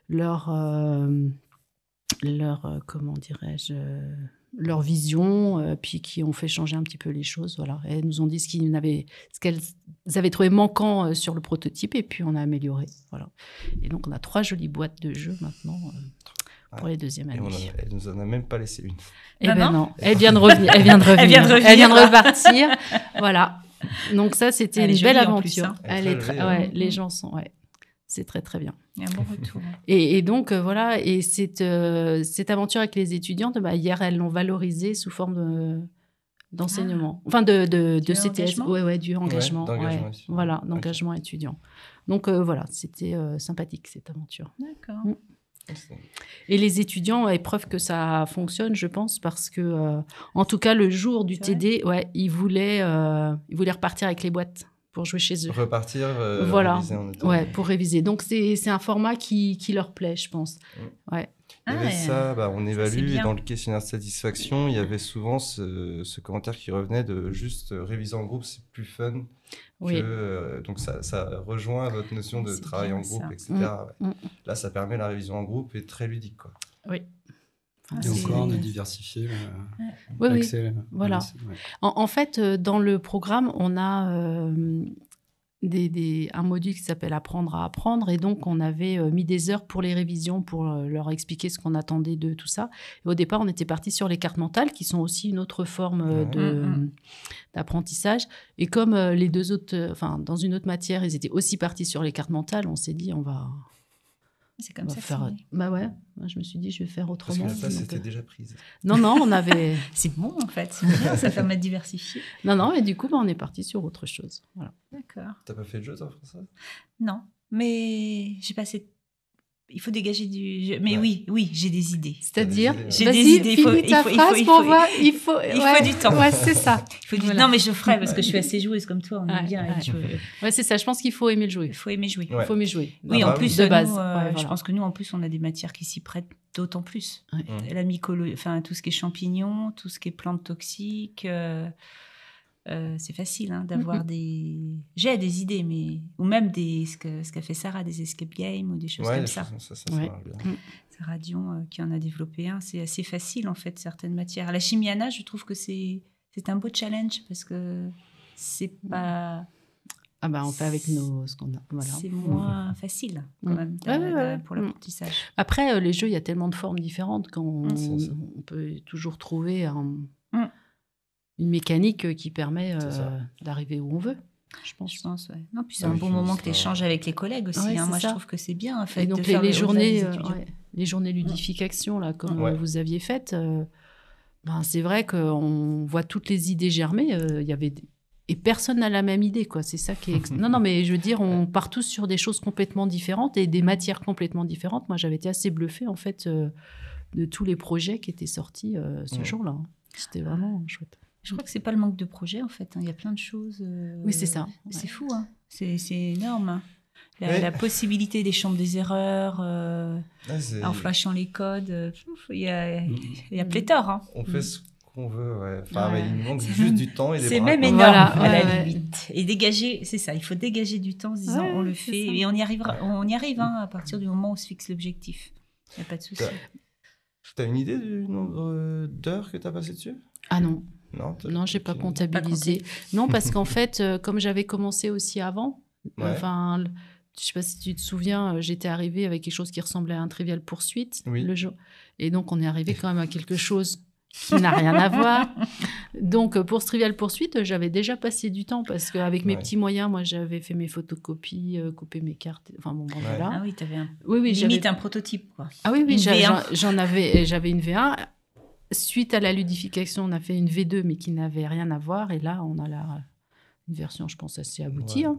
leur leur euh, comment dirais-je euh, leur vision, euh, puis qui ont fait changer un petit peu les choses. Voilà. Elles nous ont dit ce qu'elles avaient, trouvé manquant sur le prototype, et puis on a amélioré. Voilà. Et donc, on a trois jolies boîtes de jeux maintenant ah. pour les deuxièmes années. elle nous en a même pas laissé une. Eh ah ben elle vient de revenir. Elle vient de revenir. elle, vient de repartir. voilà. Donc ça, c'était une belle aventure. elle Les gens sont... Ouais c'est très très bien. Et un bon retour. <laughs> Et, donc euh, voilà, et cette, euh, cette aventure avec les étudiantes, bah, hier elles l'ont valorisée sous forme d'enseignement, ah. enfin de, de, CTS, ouais, ouais, du engagement, voilà, d'engagement étudiant. Donc euh, voilà, c'était sympathique cette aventure. D'accord. Mm. Et les étudiants, preuve que ça fonctionne, je pense, parce que, en tout cas, le jour du TD, ouais, ils voulaient, ils voulaient repartir avec les boîtes pour jouer chez eux. Repartir, euh, voilà. Ouais, pour réviser. Donc, c'est un format qui, qui, leur plaît, je pense. Mm. Ah ouais. ça, bah, on évalue, dans le questionnaire de satisfaction, il y avait souvent ce, commentaire qui revenait de juste euh, réviser en groupe, c'est plus fun. Euh, donc ça, ça, rejoint votre notion de travail en groupe, etc. Mm. Mm. Là, ça permet la révision en groupe et très ludique. Quoi. Oui, et encore de diversifier l'accès. Euh, oui, oui. Voilà. En, fait, euh, dans le programme, on a euh, des, des, un module qui s'appelle Apprendre à apprendre. Et donc, on avait mis des heures pour les révisions, pour leur expliquer ce qu'on attendait de tout ça. Et au départ, on était parti sur les cartes mentales, qui sont aussi une autre forme de mm, mm. d'apprentissage. Et comme les deux autres, enfin, dans une autre matière, ils étaient aussi partis sur les cartes mentales, on s'est dit, on va, c'est comme ça. Faire... Bah ouais, je me suis dit, je vais faire autrement. Parce que la place était déjà prise. Non, non, on avait. <laughs> c'est bon en fait, ça permet de diversifier. Non, non, et du coup, bah, on est parti sur autre chose. Voilà. D'accord. T'as pas fait de jeu, toi, Françoise Non, mais j'ai passé il faut dégager du. Mais oui, oui, j'ai des idées. C'est-à-dire, j'ai des idées. Finis ta phrase pour Il faut, il faut du temps. Ouais, c'est ça. Il faut du... Non, mais je ferai parce que je suis assez joueuse comme toi. On bien. Ouais. c'est ça. Je pense qu'il faut aimer le jouer. Il faut aimer jouer. Il faut aimer jouer. Oui, en ah bah plus de euh, base. Euh, je pense que nous, en plus, on a des matières qui s'y prêtent d'autant plus. La mycologie, enfin tout ce qui est champignons, tout ce qui est plantes toxiques. Euh, euh, c'est facile hein, mmh d'avoir des. J'ai des idées, mais. Ou même des... ce qu'a fait Sarah, des escape games ou des choses comme ça. ça, ça, Sarah mmh. Dion, euh, qui en a développé un, c'est assez facile en fait, certaines matières. La chimiana, je trouve que c'est un beau challenge parce que c'est mmh. pas. Ah bah on fait avec nos Voilà. C'est moins <laughs> facile quand même pour l'apprentissage. Après euh, les jeux, il y a tellement de formes différentes qu'on ah, peut toujours trouver un, une mécanique euh, qui permet euh, d'arriver où on veut. Je pense. Non, puis c'est ah un bon moment que tu échanges avec les collègues aussi. Hein. moi, je trouve que c'est bien. fait, et donc, les, journées, les mm. journées ludification, là, comme vous aviez faites, euh, ben, c'est vrai qu'on voit toutes les idées germer. Il y avait et personne n'a la même idée, quoi. C'est ça qui est. <laughs> non, non, mais je veux dire, on part tous sur des choses complètement différentes et des matières complètement différentes. Moi, j'avais été assez bluffée, en fait, de tous les projets qui étaient sortis ce jour-là. Hein. C'était vraiment chouette. Je crois que c'est pas le manque de projet en fait. Hein. Il y a plein de choses. Euh, oui, c'est ça. C'est fou. Hein. C'est énorme. Hein. La, possibilité des chambres des erreurs, euh, en flashant les codes, euh, il y a, mm. y a pléthore. Hein. On fait mm. ce qu'on veut. Enfin, il manque juste <laughs> du temps et des C'est même énorme à la limite. Et dégager, c'est ça. Il faut dégager du temps en se disant on le fait et on y arrivera. On y arrive à partir du moment où on se fixe l'objectif. Il n'y a pas de souci. as une idée du nombre d'heures que tu as passé dessus Ah non. Non, je j'ai pas comptabilisé. non, parce qu'en <laughs> fait, euh, comme j'avais commencé aussi avant, je enfin, je sais pas si tu te souviens, euh, j'étais arrivée avec quelque chose qui ressemblait à un trivial poursuite le jeu. Et donc, on est arrivé <laughs> quand même à quelque chose qui n'a rien à voir. Donc, euh, pour ce trivial poursuite, j'avais déjà passé du temps parce qu'avec mes petits moyens, moi, j'avais fait mes photocopies, coupé mes cartes. Enfin, bon, voilà. Ah oui, tu avais un... oui, oui, limite un prototype, quoi. Ah oui, oui, j'en avais, j'avais une V1 Suite à la ludification, on a fait une V2, mais qui n'avait rien à voir. Et là, on a la, une version, je pense, assez aboutie hein,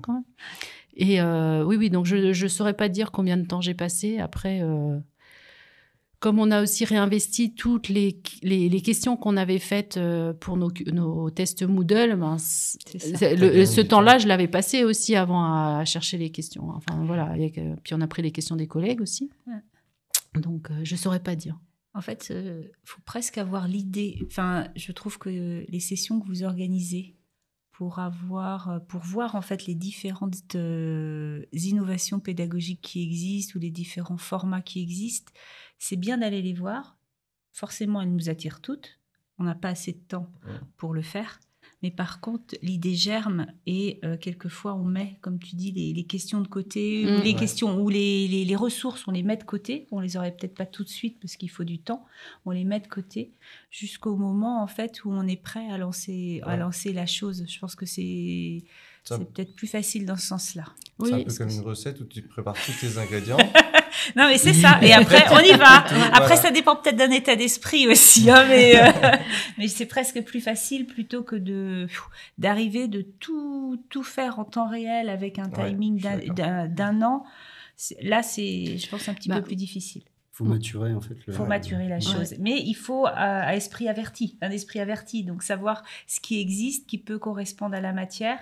Et euh, oui, oui, donc je ne saurais pas dire combien de temps j'ai passé. Après, euh, comme on a aussi réinvesti toutes les, les, questions qu'on avait faites euh, pour nos, tests Moodle, ben, ce temps-là, je l'avais passé aussi avant à, chercher les questions. Enfin, voilà. puis on a pris les questions des collègues aussi. Donc, je ne saurais pas dire. En fait, il euh, faut presque avoir l'idée. Enfin, je trouve que les sessions que vous organisez pour avoir, euh, pour voir en fait les différentes euh, innovations pédagogiques qui existent ou les différents formats qui existent, c'est bien d'aller les voir. Forcément, elles nous attirent toutes. On n'a pas assez de temps pour le faire. Mais par contre, l'idée germe et euh, quelquefois on met, comme tu dis, les, questions de côté, ou mmh. les questions ou les, ressources, on les met de côté. On les aurait peut-être pas tout de suite parce qu'il faut du temps. On les met de côté jusqu'au moment en fait où on est prêt à lancer, à lancer la chose. Je pense que c'est peut-être plus facile dans ce sens-là. C'est un peu comme une recette où tu prépares tous tes ingrédients <laughs> Non, mais c'est ça. Et après, on y va. <laughs> Après, ça dépend peut-être d'un état d'esprit aussi, hein, mais, euh, <laughs> mais c'est presque plus facile plutôt que de d'arriver de tout tout faire en temps réel avec un timing d'un an. Là, c'est, je pense, un petit bah, peu plus difficile faut maturer en fait. Le... faut maturer la chose, mais il faut à esprit averti, un esprit averti, donc savoir ce qui existe, qui peut correspondre à la matière,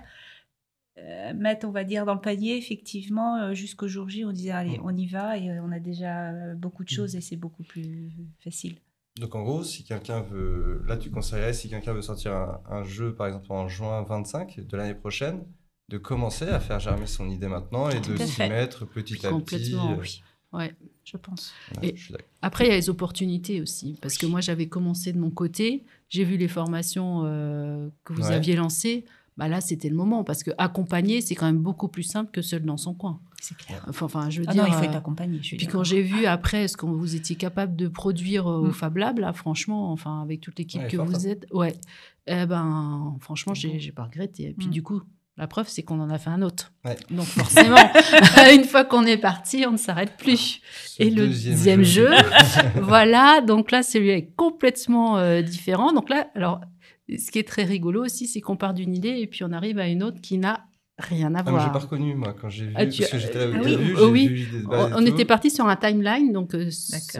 euh, mettre, on va dire, dans le panier, effectivement, euh, jusqu'au jour J, on disait, allez, mm. on y va, et euh, on a déjà beaucoup de mm. choses, et c'est beaucoup plus facile. Donc en gros, si quelqu'un veut, là tu conseillerais, si quelqu'un veut sortir un, jeu, par exemple, en juin 25 de l'année prochaine, de commencer à faire germer son idée maintenant et de s'y mettre petit à petit. Oui. je pense. après, il y a les opportunités aussi, parce que moi, j'avais commencé de mon côté, j'ai vu les formations que vous aviez lancées bah là c'était le moment parce que accompagner c'est quand même beaucoup plus simple que seul dans son coin. C'est clair. Enfin, je veux ah dire. Non, il faut être euh, accompagné. puis quand j'ai vu après ce que vous étiez capable de produire euh, au mm. Fab Lab, là franchement, enfin avec toute l'équipe que vous hein. êtes, ouais, eh ben franchement j'ai, mm. j'ai pas regretté. Et puis mm. du coup. La preuve, c'est qu'on en a fait un autre. Ouais. Donc forcément, <laughs> <laughs> une fois qu'on est parti, on ne s'arrête plus. et le deuxième, jeu, <laughs> voilà. Donc là, celui est complètement euh, différent. Donc là, alors ce qui est très rigolo aussi, c'est qu'on part d'une idée et puis on arrive à une autre qui n'a rien à ah, voir. n'ai pas reconnu moi quand j'ai vu ah, que j'étais là ah oui. Oh on, était parti sur un timeline donc euh,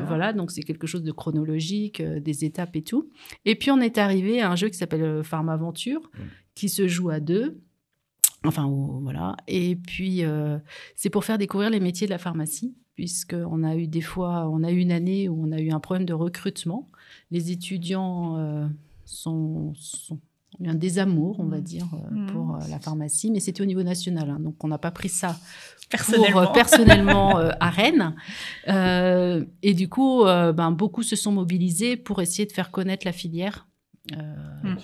voilà donc c'est quelque chose de chronologique, euh, des étapes et tout. Et puis on est arrivé à un jeu qui s'appelle euh, Farm Aventure mm. qui se joue à deux. Enfin voilà et puis c'est pour faire découvrir les métiers de la pharmacie puisqu'on a eu des fois on a eu une année où on a eu un problème de recrutement. Les étudiants son, son un désamour, on va mm. dire, euh, mm. pour euh, la pharmacie, mais c'était au niveau national. Hein, donc, on n'a pas pris ça euh, personnellement, personnellement <laughs> à Rennes. et du coup, ben, beaucoup se sont mobilisés pour essayer de faire connaître la filière. Mm.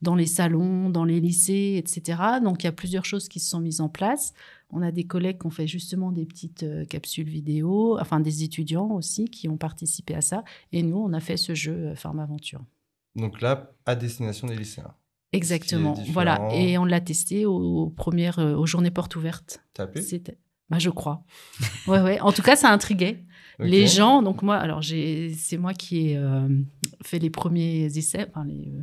Dans les salons, dans les lycées, etc. Donc, il y a plusieurs choses qui se sont mises en place. On a des collègues qui ont fait justement des petites capsules vidéo, enfin des étudiants aussi qui ont participé à ça. Et nous, on a fait ce jeu aventure. Donc là, à destination des lycéens. Exactement. Voilà. Et on l'a testé aux, premières, euh, aux journées portes ouvertes. T'as C'était. Bah, je crois. <laughs> ouais, ouais. En tout cas, ça intriguait. Les gens, donc moi, alors c'est moi qui ai euh, fait les premiers essais, euh,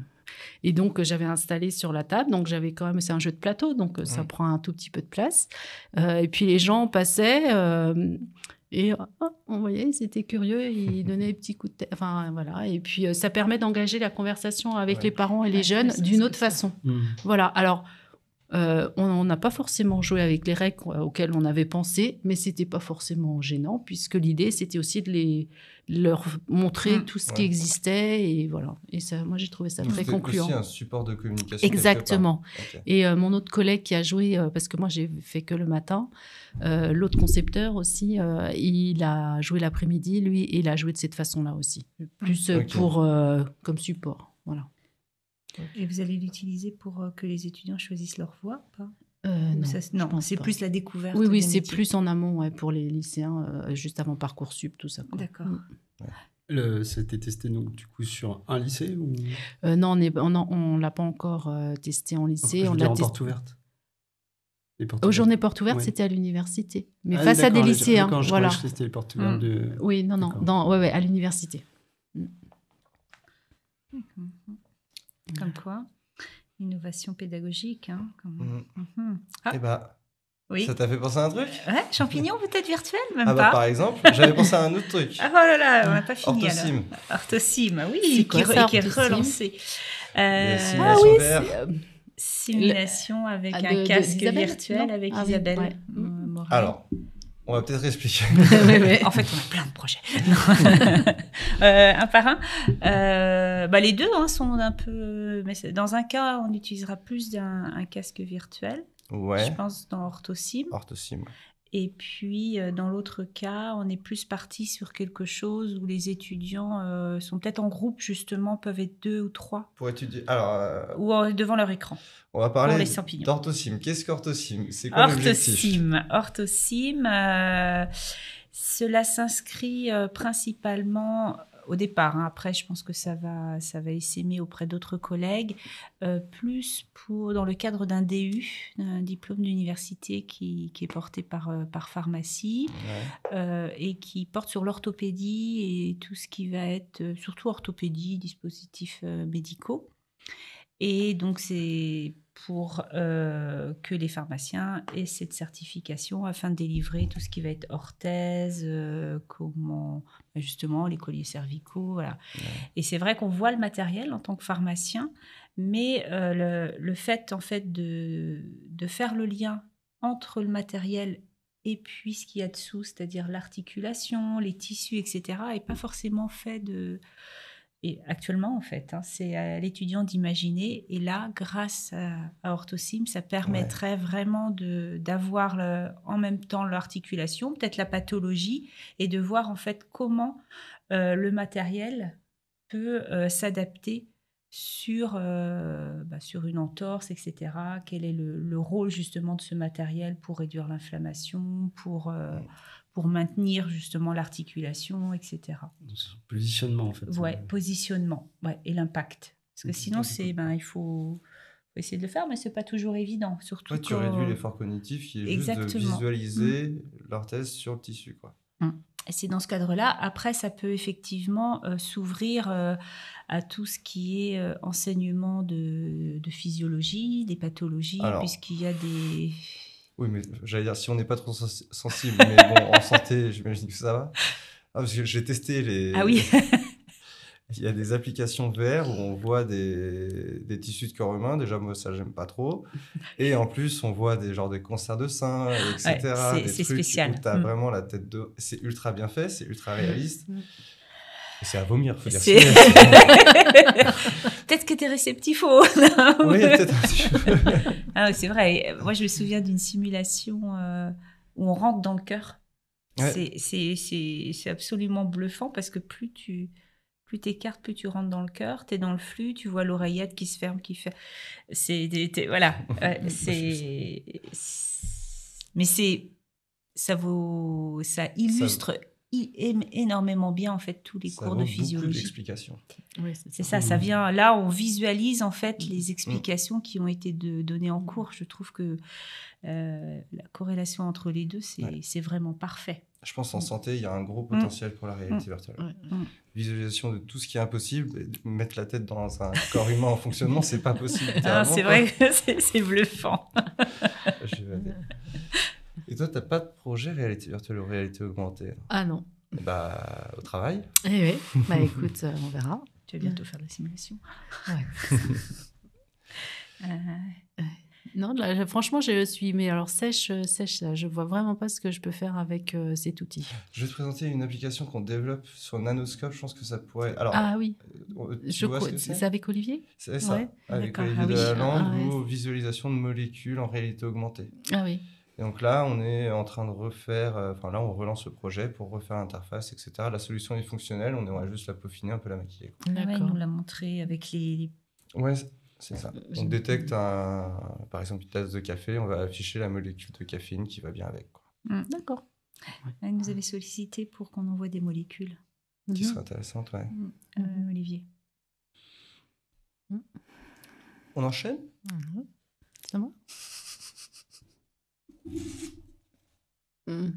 et donc j'avais installé sur la table, donc j'avais quand même, c'est un jeu de plateau, donc ça prend un tout petit peu de place. et puis les gens passaient et euh, on voyait, ils étaient curieux, ils donnaient des petits coups de tête. Enfin, voilà. Et puis, euh, ça permet d'engager la conversation avec les parents et les jeunes d'une autre façon. Mmh. Voilà. Alors, euh, on n'a pas forcément joué avec les règles euh, auxquelles on avait pensé, mais c'était pas forcément gênant puisque l'idée c'était aussi de les leur montrer hmm. tout ce qui existait et voilà. Et ça, moi j'ai trouvé ça très concluant. Aussi un support de communication. Exactement. Et euh, mon autre collègue qui a joué, parce que moi j'ai fait que le matin, l'autre concepteur aussi, il a joué l'après-midi, lui, et il a joué de cette façon-là aussi, plus pour comme support. Voilà. Et vous allez l'utiliser pour euh, que les étudiants choisissent leur voie pas euh, non, c'est plus la découverte. Oui, oui, c'est plus en amont pour les lycéens, euh, juste avant Parcoursup, tout ça. D'accord. Mm. ça a été testé donc du coup sur un lycée non, on ne l'a pas encore testé en lycée. Donc, on l'a testé... ouverte. Aux journées portes ouvertes, c'était à l'université, mais ah face à des lycéens. Quand je voilà. les portes ouvertes. Mm. De... Oui, non, non, dans, ouais, à l'université. Mm. Comme quoi, innovation pédagogique. Hein, mm. mhm. ah. eh ben, Ça t'a fait penser à un truc Ouais, champignon peut-être virtuel, même ah bah, pas. Par exemple, j'avais pensé à un autre truc. Ah oh on n'a pas fini Orthosim. alors. Orthosim, oui, qui, est relancé. Euh, ah euh, simulation avec ah, un casque virtuel avec Isabelle. alors, on va peut-être expliquer. <laughs> <laughs> En fait, on a plein de projets. <laughs> Euh, un par un. Euh, bah, les deux hein, sont un peu. Mais dans un cas, on utilisera plus d'un casque virtuel. Ouais. Je pense dans OrthoSim. OrthoSim. Et puis, euh, dans l'autre cas, on est plus parti sur quelque chose où les étudiants euh, sont peut-être en groupe, justement, peuvent être deux ou trois. Pour étudier. Alors. Euh, ou devant leur écran. On va parler d'orthosim. Qu'est-ce qu'orthosim C'est quoi l'objectif Orthosim. Euh, cela s'inscrit principalement au départ. Hein. Après, je pense que ça va, ça va essaimer auprès d'autres collègues, euh, plus pour, dans le cadre d'un DU, d'un diplôme d'université qui, est porté par, euh, par pharmacie euh, et qui porte sur l'orthopédie et tout ce qui va être, surtout orthopédie, dispositifs médicaux. Et donc, c'est pour euh, que les pharmaciens aient cette certification afin de délivrer tout ce qui va être orthèse, euh, comment bah, justement les colliers cervicaux, voilà. Et c'est vrai qu'on voit le matériel en tant que pharmacien, mais euh, le, fait en fait de, de faire le lien entre le matériel et puis ce qu'il y a dessous, c'est-à-dire l'articulation, les tissus, etc., n'est pas forcément fait de et actuellement en fait, hein, c'est à l'étudiant d'imaginer. Et là, grâce à, Orthosim, ça permettrait vraiment d'avoir en même temps l'articulation, peut-être la pathologie, et de voir en fait comment euh, le matériel peut euh, s'adapter sur, euh, bah, sur une entorse, etc. Quel est le, rôle justement de ce matériel pour réduire l'inflammation, pour pour maintenir justement l'articulation, etc. positionnement en fait. Ouais, positionnement, et l'impact. Parce que sinon, c'est ben il faut, essayer de le faire, mais c'est pas toujours évident, surtout. tu réduis l'effort cognitif, qui est juste de visualiser mm. l'orthèse sur le tissu, quoi. Mm. C'est dans ce cadre-là. Après, ça peut effectivement euh, s'ouvrir euh, à tout ce qui est euh, enseignement de, physiologie, des pathologies, puisqu'il y a des oui, mais j'allais dire, si on n'est pas trop sensible, mais bon, en santé, <laughs> j'imagine que ça va. Ah, parce que j'ai testé les. Ah oui <laughs> Il y a des applications VR où on voit des, des tissus de corps humain. Déjà, moi, ça, j'aime pas trop. Et en plus, on voit des genres de cancers de sein, etc. c'est spécial. as mm. vraiment la tête de. C'est ultra bien fait, c'est ultra mm. réaliste. Mm. C'est à vomir. <laughs> peut-être que tu es réceptif au. <laughs> oui, peut-être ah c'est vrai. Moi, je me souviens d'une simulation euh, où on rentre dans le cœur. C'est absolument bluffant parce que plus tu plus t'écartes, plus tu rentres dans le cœur, tu es dans le flux, tu vois l'oreillette qui se ferme, qui fait. C'est. Voilà. <laughs> c'est. Mais c'est. Ça Ça illustre. Il aime énormément bien en fait tous les cours de physiologie. Oui, c'est ça, ça mmh. vient. Là, on visualise en fait mmh. les explications qui ont été données en cours. Je trouve que euh, la corrélation entre les deux, c'est vraiment parfait. Je pense en mmh. santé, il y a un gros potentiel pour la réalité virtuelle. Visualisation de tout ce qui est impossible, mettre la tête dans un <laughs> corps humain en fonctionnement, c'est pas possible. Ah, c'est vrai, <laughs> c'est bluffant. Je vais <laughs> Et toi, t'as pas de projet réalité virtuelle ou réalité augmentée Ah non. Bah, au travail. Eh oui, bah écoute, euh, on verra. Tu vas bientôt faire de la simulation. <laughs> Euh, euh, non, franchement, je suis, mais alors sèche, sèche, je vois vraiment pas ce que je peux faire avec cet outil. Je vais te présenter une application qu'on développe sur Nanoscope, je pense que ça pourrait. Alors, ah oui, c'est avec Olivier C'est ça, avec Olivier ah de la Lande, ah ou visualisation de molécules en réalité augmentée. Ah oui. Et donc là, on est en train de refaire, euh, enfin là, on relance le projet pour refaire l'interface, etc. La solution est fonctionnelle, on va juste la peaufiner, un peu la maquiller. Ah D'accord. Ouais, nous l'a montré avec les. Ouais, c'est ça. Euh, on détecte un, par exemple une tasse de café, on va afficher la molécule de caféine qui va bien avec. Mm. D'accord. Ouais. nous avait sollicité pour qu'on envoie des molécules. Qui mhm. seraient intéressantes, ouais. Mm. Euh, mhm. Olivier. Mm. On enchaîne mm-hmm. C'est moi il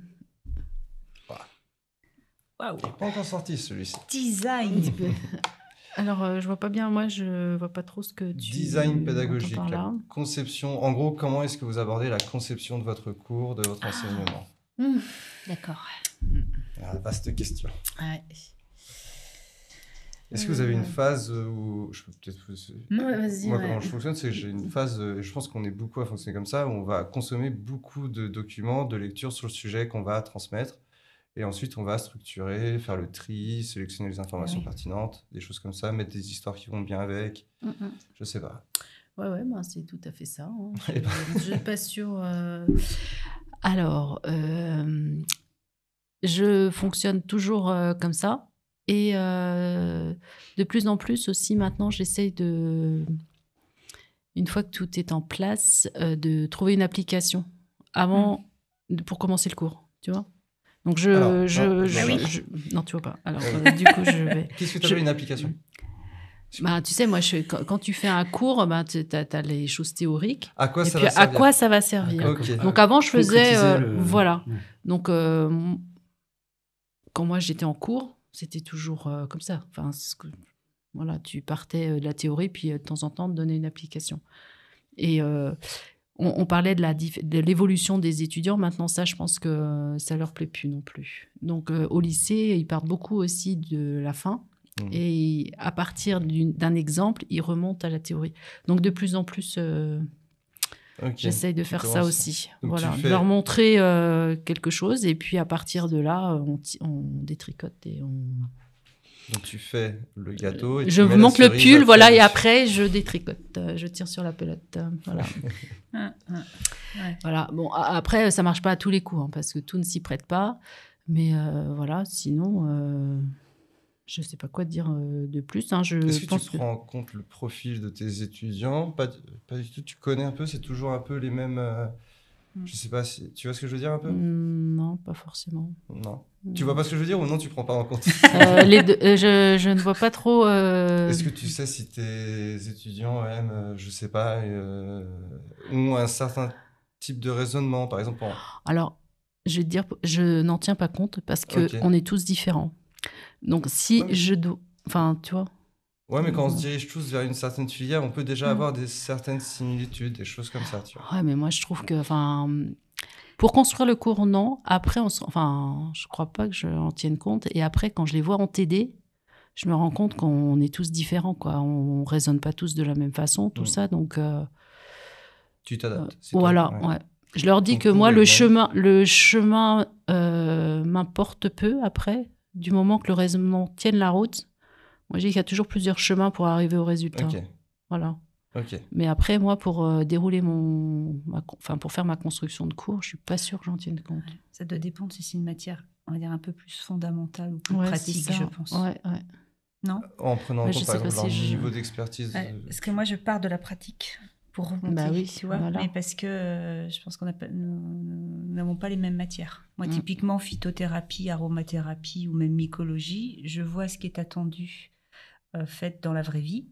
n'est pas encore sorti celui-ci. Design. <laughs> Alors, je euh, je vois pas bien, moi, je vois pas trop ce que tu. Design pédagogique, conception. En gros, comment est-ce que vous abordez la conception de votre cours, de votre ah. enseignement mmh. D'accord. Ah, vaste question. Ouais. Est-ce que vous avez une hmm. phase euh, où. Je peut-être. Non, Moi, comment je fonctionne, c'est que j'ai une phase, euh, je pense qu'on est beaucoup à fonctionner comme ça, où on va consommer beaucoup de documents, de lectures sur le sujet qu'on va transmettre. Et ensuite, on va structurer, faire le tri, sélectionner les informations pertinentes, des choses comme ça, mettre des histoires qui vont bien avec. Je sais pas. Ouais, ouais, moi ben, c'est tout à fait ça. Hein. <laughs> je eh ne ben. suis pas sûr euh. Alors, je fonctionne toujours comme ça. Et euh, de plus en plus aussi, maintenant, j'essaye de, une fois que tout est en place, euh, de trouver une application mmh. avant, pour commencer le cours, tu vois donc je, je, non, oui. non, tu vois pas. Alors <laughs> euh, du coup, je vais. <laughs> Qu'est-ce que tu appelles une application mmh. bah, tu sais, moi, je, quand, tu fais un cours, bah, tu as, les choses théoriques. À quoi, ça, va à quoi ça va servir Donc avant, je faisais, voilà. Donc quand moi j'étais en cours, c'était toujours euh, comme ça. Enfin, voilà, tu partais euh, de la théorie, puis euh, de temps en temps, de donner une application. Et on, parlait de, la, l'évolution des étudiants. Maintenant, ça, je pense que ça leur plaît plus non plus. Donc, au lycée, ils partent beaucoup aussi de la fin. Mmh. Et à partir d'un exemple, ils remontent à la théorie. Donc, de plus en plus, J'essaye de faire ça aussi. voilà, leur montrer euh, quelque chose et puis à partir de là, euh, on, on détricote et on. Donc tu fais le gâteau. Et euh, je monte le pull, voilà, et après je détricote, je tire sur la pelote, voilà. <laughs> Ah, ah, voilà. Bon, après ça marche pas à tous les coups hein, parce que tout ne s'y prête pas, mais voilà, sinon je ne sais pas quoi dire euh, de plus. Hein. Je Est-ce que tu prends en compte le profil de tes étudiants pas, pas, du tout, tu connais un peu, c'est toujours un peu les mêmes... Je euh, ne hmm. Je sais pas si... Tu vois ce que je veux dire un peu hmm, Non, pas forcément. Non. Hmm. Tu vois pas ce que je veux dire ou non, tu prends pas en compte euh, les je, ne vois pas trop... Est-ce que tu sais si tes étudiants aiment, je sais pas, ont un certain type de raisonnement, par exemple Alors, je vais te dire, je n'en tiens pas compte parce qu'on on est tous différents. Donc si je dois... Enfin, tu vois. Ouais, mais quand on se euh. dirige tous vers une certaine filière, on peut déjà mm. avoir des certaines similitudes, des choses comme ça, tu vois. Ouais, mais moi, je trouve que... Enfin, pour construire le cours, non. Après, on enfin, je crois pas que je en tienne compte. Et après, quand je les vois en TD, je me rends compte qu'on est tous différents, quoi. On raisonne pas tous de la même façon, tout mm. ça, donc... Euh, tu t'adaptes. Euh, voilà, ouais. Je leur dis que moi, le chemin, le chemin m'importe peu après du moment que le raisonnement tienne la route, moi, j'ai qu'il y a toujours plusieurs chemins pour arriver au résultat. Voilà. Mais après, moi, pour euh, dérouler mon, enfin, pour faire ma construction de cours, je suis pas sûre que j'en tienne compte. Ça doit dépendre si c'est une matière, on va dire un peu plus fondamentale ou plus pratique, je pense. Ouais, Non. En prenant en compte par si niveau d'expertise. Euh, parce que moi, je pars de la pratique pour remonter, bah parce que euh, je pense qu'on n'a nous n'avons pas les mêmes matières. Moi, mm. typiquement, phytothérapie, aromathérapie ou même mycologie, je vois ce qui est attendu euh, fait dans la vraie vie.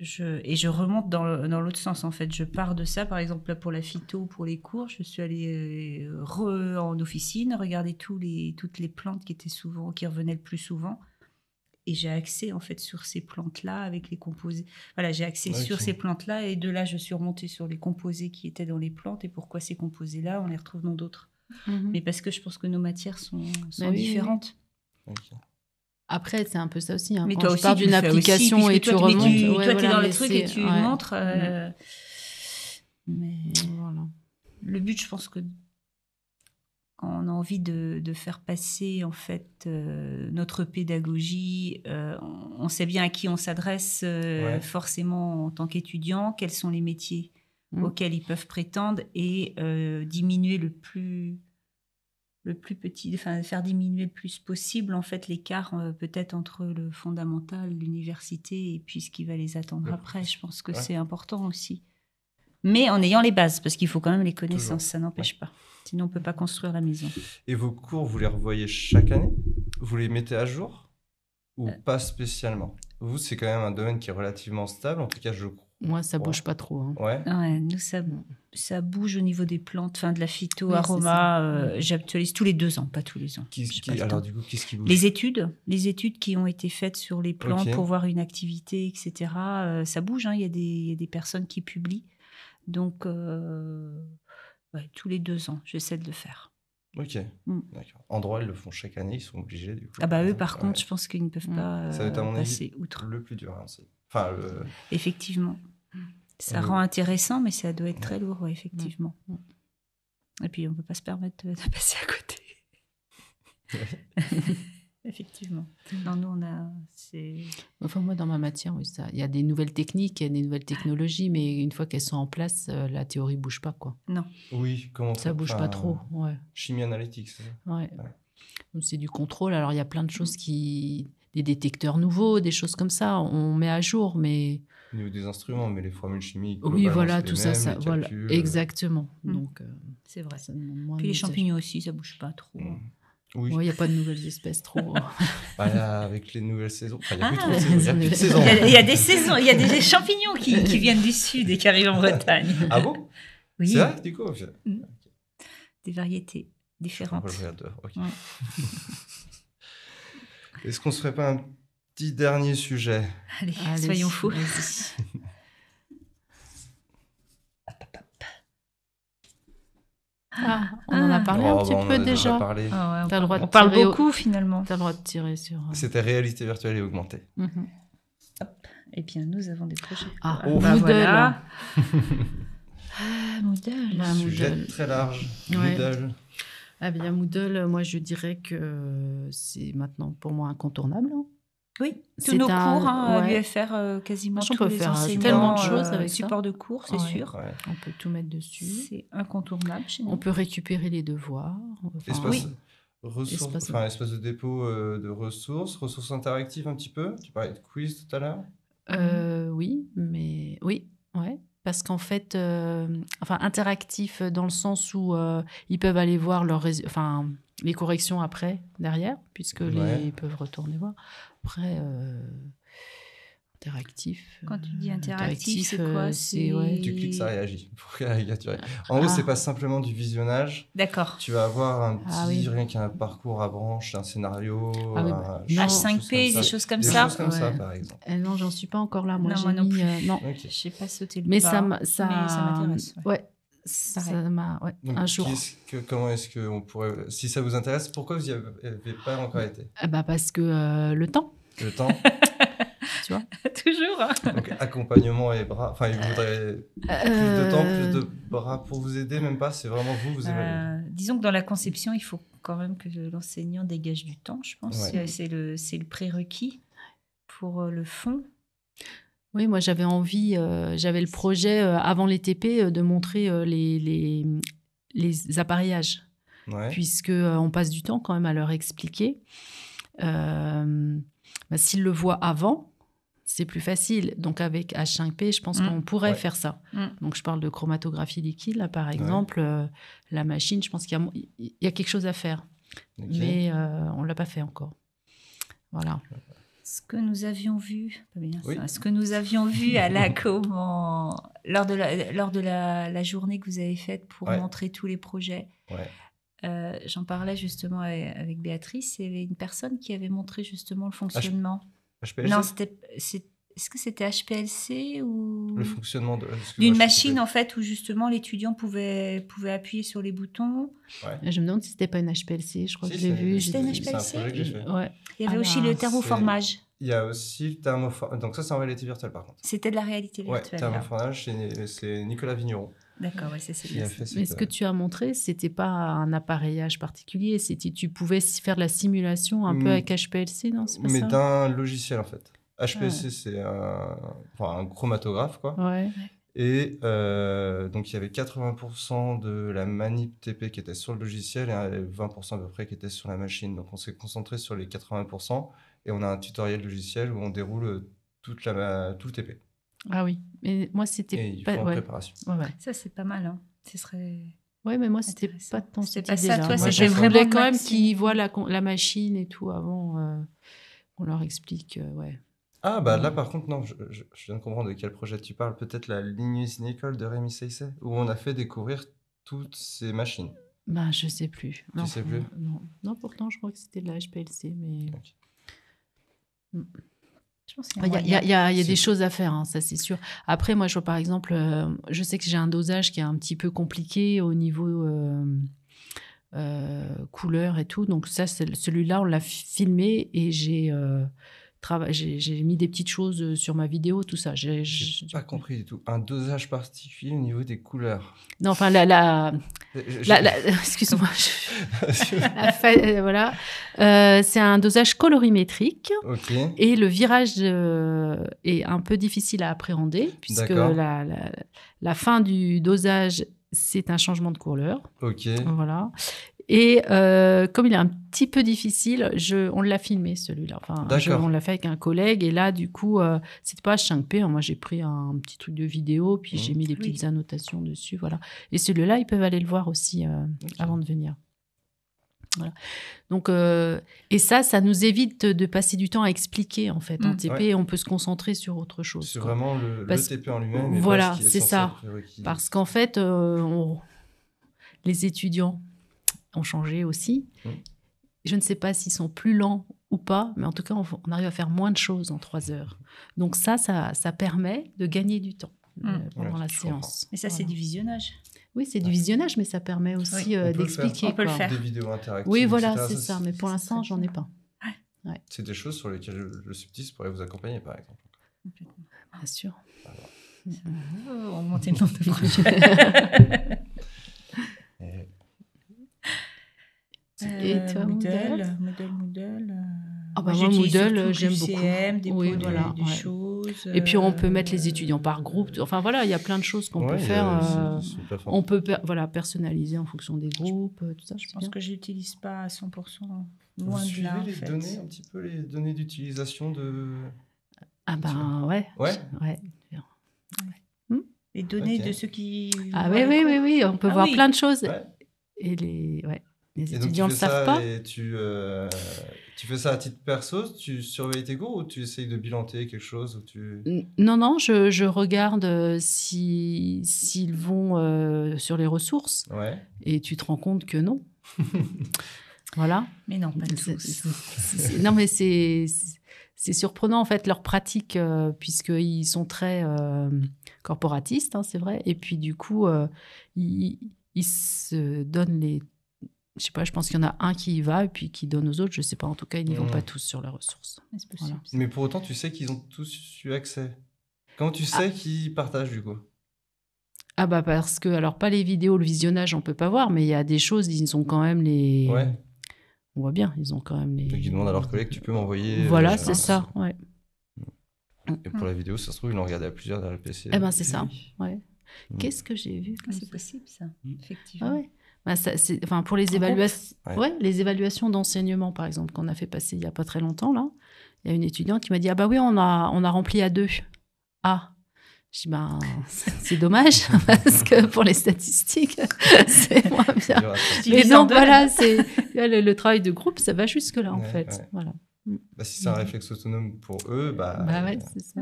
Je, et je remonte dans, l'autre sens en fait. Je pars de ça, par exemple pour la phyto, pour les cours, je suis allée euh, en officine regarder tous les, toutes les plantes qui étaient souvent, qui revenaient le plus souvent et j'ai accès en fait sur ces plantes-là avec les composés. Voilà, j'ai accès sur ces plantes-là et de là je suis remontée sur les composés qui étaient dans les plantes et pourquoi ces composés-là on les retrouve dans d'autres. Mhm. Mais parce que je pense que nos matières sont, sont bah différentes. Après, c'est un peu ça aussi. Hein. Mais Quand toi aussi, d'une application et tu remontes. ouais, toi, es dans le truc et tu montres. Euh, mais voilà. Le but, je pense que on a envie de, faire passer en fait euh, notre pédagogie. Euh, on, sait bien à qui on s'adresse euh, forcément en tant qu'étudiant, quels sont les métiers mm. auxquels ils peuvent prétendre et diminuer le plus le plus petit, enfin faire diminuer le plus possible en fait l'écart peut-être entre le fondamental, l'université et puis ce qui va les attendre après. Je pense que c'est important aussi, mais en ayant les bases parce qu'il faut quand même les connaissances, ça n'empêche pas. Sinon, on ne peut pas construire la maison. Et vos cours, vous les revoyez chaque année Vous les mettez à jour Ou euh. pas spécialement Vous, c'est quand même un domaine qui est relativement stable. En tout cas, je crois. Moi, ça bouge pas trop. Hein. Ouais. ouais. Nous, ça, ça bouge au niveau des plantes, fin de la phyto, aroma. Euh, j'actualise tous les deux ans, pas tous les ans. alors, du coup, qu'est-ce qui bouge Les études, les études qui ont été faites sur les plantes pour voir une activité, etc. Euh, ça bouge. Hein. Il y, y, a des personnes qui publient. Donc ouais, tous les deux ans, j'essaie de le faire. Ok, mm. d'accord. En droit, ils le font chaque année, ils sont obligés du coup. Ah bah eux, par contre, je pense qu'ils ne peuvent mm. pas Ça va euh, être, mon passer avis, Le plus dur, hein, enfin, Effectivement. Ça mm. rend intéressant, mais ça doit être très lourd, effectivement. Et puis, on ne peut pas se permettre de passer à côté. <laughs> <laughs> Effectivement. Dans nous, on a. Enfin, moi, dans ma matière, oui, ça. Il y a des nouvelles techniques, il y a des nouvelles technologies, mais une fois qu'elles sont en place, euh, la théorie bouge pas, quoi. Non. Oui, comment ça bouge pas trop. Chimie analytique, c'est ouais. C'est du contrôle. Alors, il y a plein de choses qui. Des détecteurs nouveaux, des choses comme ça. On met à jour, mais. Au niveau des instruments, mais les formules chimiques. Oui, voilà, tout ça, ça voilà, euh. exactement. Hmm. Donc, euh, c'est vrai. Ça Puis les champignons aussi, ça bouge pas trop. Hein. Hmm. Oui. Il n'y a pas de nouvelles espèces trop. Hein. <laughs> avec les nouvelles saisons. il y a des saisons, il y a des, champignons qui, viennent du sud et qui arrivent en Bretagne. Ah bon Oui. C'est vrai, du coup mm. Des variétés différentes. Est-ce qu'on ne se ferait pas un petit dernier sujet Allez, Allez soyons fous. Ah, on en a ah. parlé oh, un petit bah, peu déjà. On en a ah on, on parle beaucoup finalement. T'as le droit de tirer sur. Euh, C'était réalité virtuelle et augmentée. Mhm. Et bien, nous avons des projets. Ah, oh. Moodle. Bah, voilà. Ah, <laughs> Moodle. Bah, Sujet très large. Moodle. Ah bien, Moodle, moi je dirais que c'est maintenant pour moi incontournable. Hein. Oui, tous nos cours hein, l'UFR, euh, quasiment tous les faire tellement de choses euh, avec support de cours, c'est sûr. On peut tout mettre dessus. C'est incontournable chez nous. On peut récupérer les devoirs. espace, oui. espace, de dépôt euh, de ressources, ressources interactives un petit peu. Tu parlais de quiz tout à l'heure. oui, mais oui, ouais parce qu'en fait, enfin interactif dans le sens où ils peuvent aller voir leur, enfin les corrections après derrière, puisque les, peuvent retourner voir. Après, euh, interactif. Quand tu dis euh, interactif, c'est quoi euh, Tu cliques, ça réagit <laughs> En ah. gros, c'est pas simplement du visionnage. D'accord. Tu vas avoir un ah petit, rien qu'un parcours à branche, un scénario, ah, oui, H5P, bah, des choses comme des ça. Choses comme ça, par exemple. non, j'en suis pas encore là. Moi, non, plus. non. Je sais pas sauter le Mais ça, hein. ça, mais ça m'intéresse. ouais. Ça m'a. un jour. comment est-ce que on pourrait. Si ça vous intéresse, pourquoi vous n'y avez pas encore été euh, bah Parce que euh, le temps. Le temps <laughs> Tu vois <laughs> Toujours. Hein. accompagnement et bras. Enfin, il voudrait euh, plus de temps, plus de bras pour vous aider, même pas. C'est vraiment vous, vous Disons que dans la conception, il faut quand même que l'enseignant dégage du temps, je pense. C'est le, le prérequis pour le fond. Oui, moi j'avais envie, euh, j'avais le projet euh, avant les TP euh, de montrer les, les, appareillages, ouais. puisque on passe du temps quand même à leur expliquer. Bah, S'ils le voient avant, c'est plus facile. Donc avec H5P, je pense mm. qu'on pourrait faire ça. Mm. Donc je parle de chromatographie liquide, là par exemple, la machine, je pense qu'il y, a quelque chose à faire. Mais on ne l'a pas fait encore. Voilà ce que nous avions vu, ce que nous avions vu à la <laughs> comment lors de la lors de la, journée que vous avez faite pour montrer tous les projets. Euh, j'en parlais justement avec Béatrice, il y avait une personne qui avait montré justement le ah, fonctionnement. Ah, non, c'était est-ce que c'était HPLC ou le fonctionnement d'une machine en fait où justement l'étudiant pouvait pouvait appuyer sur les boutons. Je me demande si c'était pas une HPLC. Je crois que j'ai vu. C'était une HPLC. Il y avait aussi le thermoformage. Il y a aussi le thermoformage. Donc ça, c'est en réalité virtuelle par contre. C'était de la réalité virtuelle. Ouais, thermoformage, c'est Nicolas Vigneron. D'accord, ouais, c'est bien. Mais ce que euh, tu as montré, c'était pas un appareillage particulier, c'était tu pouvais faire la simulation un peu avec HPLC, non pas Mais d'un logiciel en fait. HPC c'est un, chromatographe, quoi. Et euh, donc, il y avait 80% de la manip TP qui était sur le logiciel et 20% à peu près qui était sur la machine. Donc, on s'est concentré sur les 80% et on a un tutoriel logiciel où on déroule toute la, tout le TP. Ah oui, mais moi, c'était pas. En ouais. préparation. Ça, c'est pas mal. Hein. Ce serait. Oui, mais moi, c'était pas tant c'était pas ça, toi, c'est vraiment quand même qu'ils voient la, la, machine et tout avant. Euh, on leur explique, euh, ouais. Ah, bah là, hmm. par contre, non, je, je, je viens de comprendre de quel projet tu parles. Peut-être la Linus Nicole de Rémi Seisset, où on a fait découvrir toutes ces machines. Bah, je sais plus. Tu sais plus non. pourtant, je crois que c'était de la HPLC, mais. Hmm. Il y a, des choses à faire, hein, ça c'est sûr. Après, moi, je vois par exemple, euh, je sais que j'ai un dosage qui est un petit peu compliqué au niveau euh, euh, couleur et tout. Donc ça, celui-là, on l'a filmé et j'ai j'ai mis des petites choses euh, sur ma vidéo, tout ça. J'ai pas compris du tout. Un dosage particulier au niveau des couleurs. Non, enfin, la. la, Excuse-moi. voilà. c'est un dosage colorimétrique. OK. Et le virage euh, est un peu difficile à appréhender, puisque la, la fin du dosage c'est un changement de couleur. Ok. Voilà. Et euh, comme il est un petit peu difficile, je, on l'a filmé celui-là. Enfin, on l'a fait avec un collègue. Et là, du coup, euh, c'est pas H5P. Hein. Moi, j'ai pris un petit truc de vidéo, puis j'ai mhm. mis des petites annotations dessus. Voilà. Et celui-là, ils peuvent aller le voir aussi euh, avant de venir. Voilà. Donc, et ça, ça nous évite de passer du temps à expliquer en fait hein. mm. TP. on peut se concentrer sur autre chose. C'est vraiment le, TP en lui-même. Voilà, c'est ça. Parce qu'en fait, les étudiants ont changé aussi. Mm. Je ne sais pas s'ils sont plus lents ou pas, mais en tout cas, on, arrive à faire moins de choses en trois heures. Donc ça, ça, permet de gagner du temps mm. euh, pendant la séance. Mais ça, c'est du visionnage. Oui, c'est du visionnage, mais ça permet aussi euh, d'expliquer. On peut le faire. Des vidéos interactives. Oui, voilà, c'est ça, Mais pour l'instant, j'en ai pas. C'est des choses sur lesquelles le, le pourrait vous accompagner, par exemple. Bien sûr. Mm. Oh, on va on monte le nombre de projets. <laughs> Euh, toi, Moodle, Moodle, Moodle. Euh, ah bah moi, Moodle, j'aime beaucoup. des choses, Et puis on peut euh, mettre les étudiants par groupe. Enfin voilà, il y a plein de choses qu'on peut faire. on peut voilà personnaliser en fonction des groupes, ça. Je pense que je pas à 100%. Loin de là, les données, un petit peu les données d'utilisation de. Ah ben ouais. Ouais. ouais. Hmm. Les données de ceux qui. Ah oui, oui, oui, oui, on peut ah voir plein de choses. Et les. Ouais. Les étudiants ne le savent pas. tu, euh, tu fais ça à titre perso Tu surveilles tes cours ou tu essayes de bilanter quelque chose ou tu... Non, non, je, je regarde euh, s'ils vont euh, sur les ressources. Et tu te rends compte que non. <laughs> voilà. Mais non, pas tous. non, mais c'est c'est surprenant en fait leur pratique puisque puisqu'ils sont très corporatistes, hein, c'est vrai. Et puis du coup, ils, se donnent les je sais pas, je pense qu'il y en a un qui y va et puis qui donne aux autres. Je sais pas, en tout cas, ils n'y vont pas tous sur la ressource. Mais pour autant, tu sais qu'ils ont tous eu accès. Comment tu ah. sais qu'ils partagent du coup Ah bah parce que, alors pas les vidéos, le visionnage, on peut pas voir, mais il y a des choses, ils ont quand même les... Ouais. On voit bien, ils ont quand même les... Donc ils demandent à leurs collègues, tu peux m'envoyer... Euh, voilà, c'est ça, ouais. Mm. Et pour la vidéo, ça se trouve, ils l'ont regardé à plusieurs dans le PC. Eh ben c'est ça, ouais. Mm. Qu'est-ce que j'ai vu ah, C'est possible ça, mm. effectivement. Ah ouais. Bah, enfin, pour les, évaluations, les évaluations d'enseignement, par exemple, qu'on a fait passer il n'y a pas très longtemps, là, il y a une étudiante qui m'a dit Ah, bah oui, on a, on a rempli à deux. Ah, je dis, ben, <laughs> c'est dommage, <laughs> parce que pour les statistiques, <laughs> c'est moins bien. voilà, le, travail de groupe, ça va jusque-là, en fait. Voilà. Mm. Bah, si c'est un réflexe autonome pour eux, bah. bah c'est ça.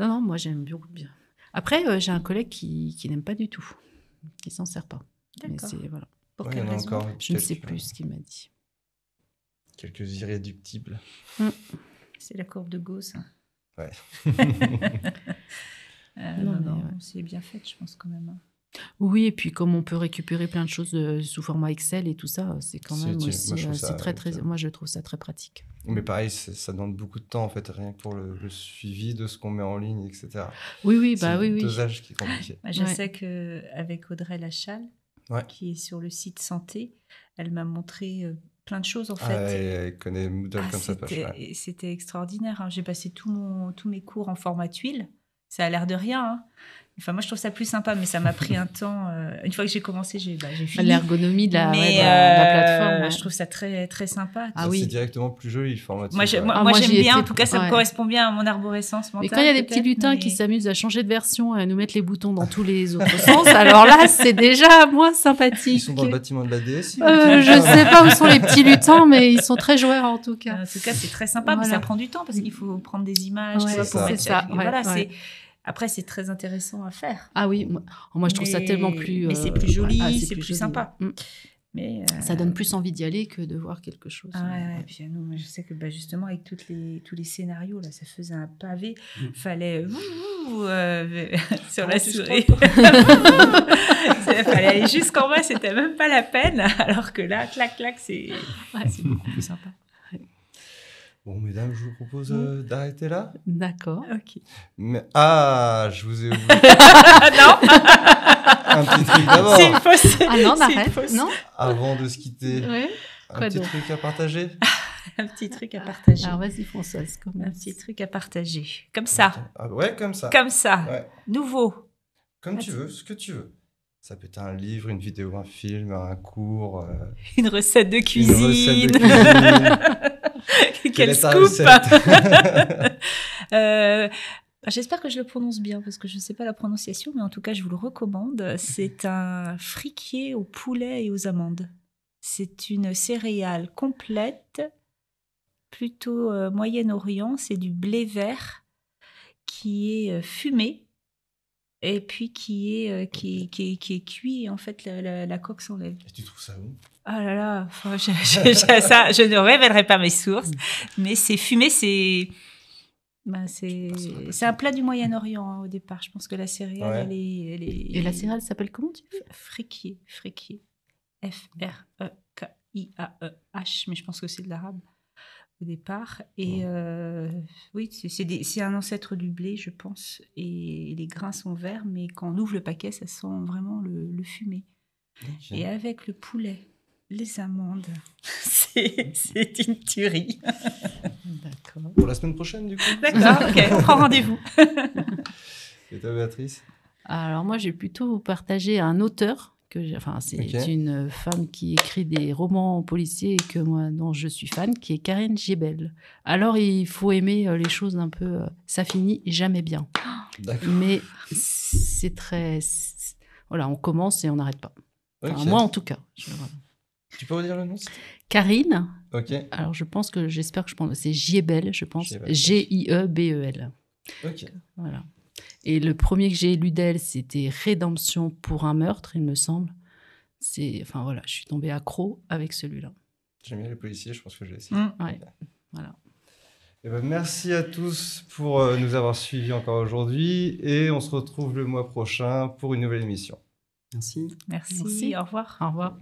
Non, non, moi, j'aime bien. Après, euh, j'ai un collègue qui, qui n'aime pas du tout, qui s'en sert pas. D'accord. Voilà. Pour quelle Je ne sais plus ce qu'il m'a dit. Quelques irréductibles. Hum. C'est la courbe de Gauss. Hein. Ouais. <laughs> Euh, non, c'est bien fait, je pense quand même. Hein. Oui, et puis comme on peut récupérer plein de choses euh, sous format Excel et tout ça, c'est quand même euh, très, très, moi je trouve ça très pratique. Mais pareil, ça demande beaucoup de temps en fait, rien que pour le, suivi de ce qu'on met en ligne, etc. Oui, oui, bah oui, dosage qui est compliqué. je sais que avec Audrey Lachal, qui est sur le site santé. Elle m'a montré euh, plein de choses en ah, fait. Elle, connaît Moodle ah, comme ça C'était extraordinaire. Hein. J'ai passé tout mon, tous mes cours en format tuile. Ça a l'air de rien, hein. Enfin, moi, je trouve ça plus sympa, mais ça m'a pris un temps. Euh, une fois que j'ai commencé, j'ai bah, fini. L'ergonomie de, la euh, plateforme. Moi, je trouve ça très, très sympa. Ah, oui. C'est directement plus joli, le format. Ah, moi, j'aime bien. En tout cas, ça me correspond bien à mon arborescence mentale. Mais quand il y a des petits lutins qui s'amusent à changer de version et à nous mettre les boutons dans tous les autres <laughs> sens, alors là, c'est déjà moins sympathique. Ils sont dans le bâtiment de la DSI. Euh, je ne sais pas où sont les petits lutins, mais ils sont très joueurs, en tout cas. En tout cas, c'est très sympa, mais ça prend du temps parce qu'il faut prendre des images. pour c'est ça. Voilà, c'est après, c'est très intéressant à faire. Ah oui, moi, oh, je trouve ça tellement plus. mais c'est euh, ah, plus joli, c'est plus, sympa. Mm. Mais Ça donne euh, plus envie d'y aller que de voir quelque chose. Ah, hein. ouais, euh, non, je sais que bah, justement, avec toutes les, tous les scénarios, là, ça faisait un pavé. Mm. <laughs> <laughs> Il Fallait sur la souris. fallait aller jusqu'en bas, c'était même pas la peine. Alors que là, clac, clac, c'est beaucoup plus sympa. Bon, mesdames, je vous propose euh, d'arrêter là. D'accord. Ok. Mais, ah, je vous ai oublié. <laughs> non. un petit truc d'abord. <laughs> C'est Ah non, arrête. Non. Avant de se quitter. <laughs> Un petit truc à partager. un petit truc à partager. Alors vas-y Françoise, comme un petit truc à partager. Comme ça. Ah, ouais, comme ça. Comme ça. Nouveau. Comme tu veux, ce que tu veux. Ça peut être un livre, une vidéo, un film, un cours. Euh, une recette de cuisine. Une recette de cuisine. <laughs> Quelle scoop <laughs> euh, J'espère que je le prononce bien parce que je ne sais pas la prononciation, mais en tout cas, je vous le recommande. C'est mhm. un friquier au poulet et aux amandes. C'est une céréale complète, plutôt euh, Moyen-Orient. C'est du blé vert qui est euh, fumé et puis qui est, euh, qui, qui, est, qui est cuit en fait la, coque s'enlève. Et tu trouves ça où Ah là là, je, ça, je ne révélerai pas mes sources, mais c'est fumé, c'est ben, c'est un plat du Moyen-Orient hein, au départ. Je pense que la céréale, elle, est, Et la céréale s'appelle comment tu fréquier F R E K I A E H, mais je pense que c'est de l'arabe au départ. Et euh, oui, c'est un ancêtre du blé, je pense. Et les grains sont verts, mais quand on ouvre le paquet, ça sent vraiment le, le fumé. Et avec le poulet, les amandes, <laughs> c'est une tuerie. <laughs> D'accord. Pour la semaine prochaine, du coup D'accord, ok, prend rendez-vous. <laughs> Et toi, Béatrice Alors, moi, j'ai plutôt partagé un auteur enfin c'est une femme qui écrit des romans policiers et que moi dont je suis fan qui est Karine Giebel. Alors il faut aimer euh, les choses un peu euh, ça finit jamais bien. Mais c'est très voilà, on commence et on n'arrête pas. moi en tout cas. Tu peux redire le nom Karine. OK. Alors je pense que j'espère que je pense c'est Giebel, je pense G I E B E L. OK. Voilà. Et le premier que j'ai lu d'elle, c'était Rédemption pour un meurtre, il me semble. C'est, enfin voilà, je suis tombée accro avec celui-là. J'aime bien les policiers, je pense que je vais mm. essayer. Voilà. Eh ben, merci à tous pour euh, nous avoir suivis encore aujourd'hui et on se retrouve le mois prochain pour une nouvelle émission. Merci. merci. Au revoir. Au revoir.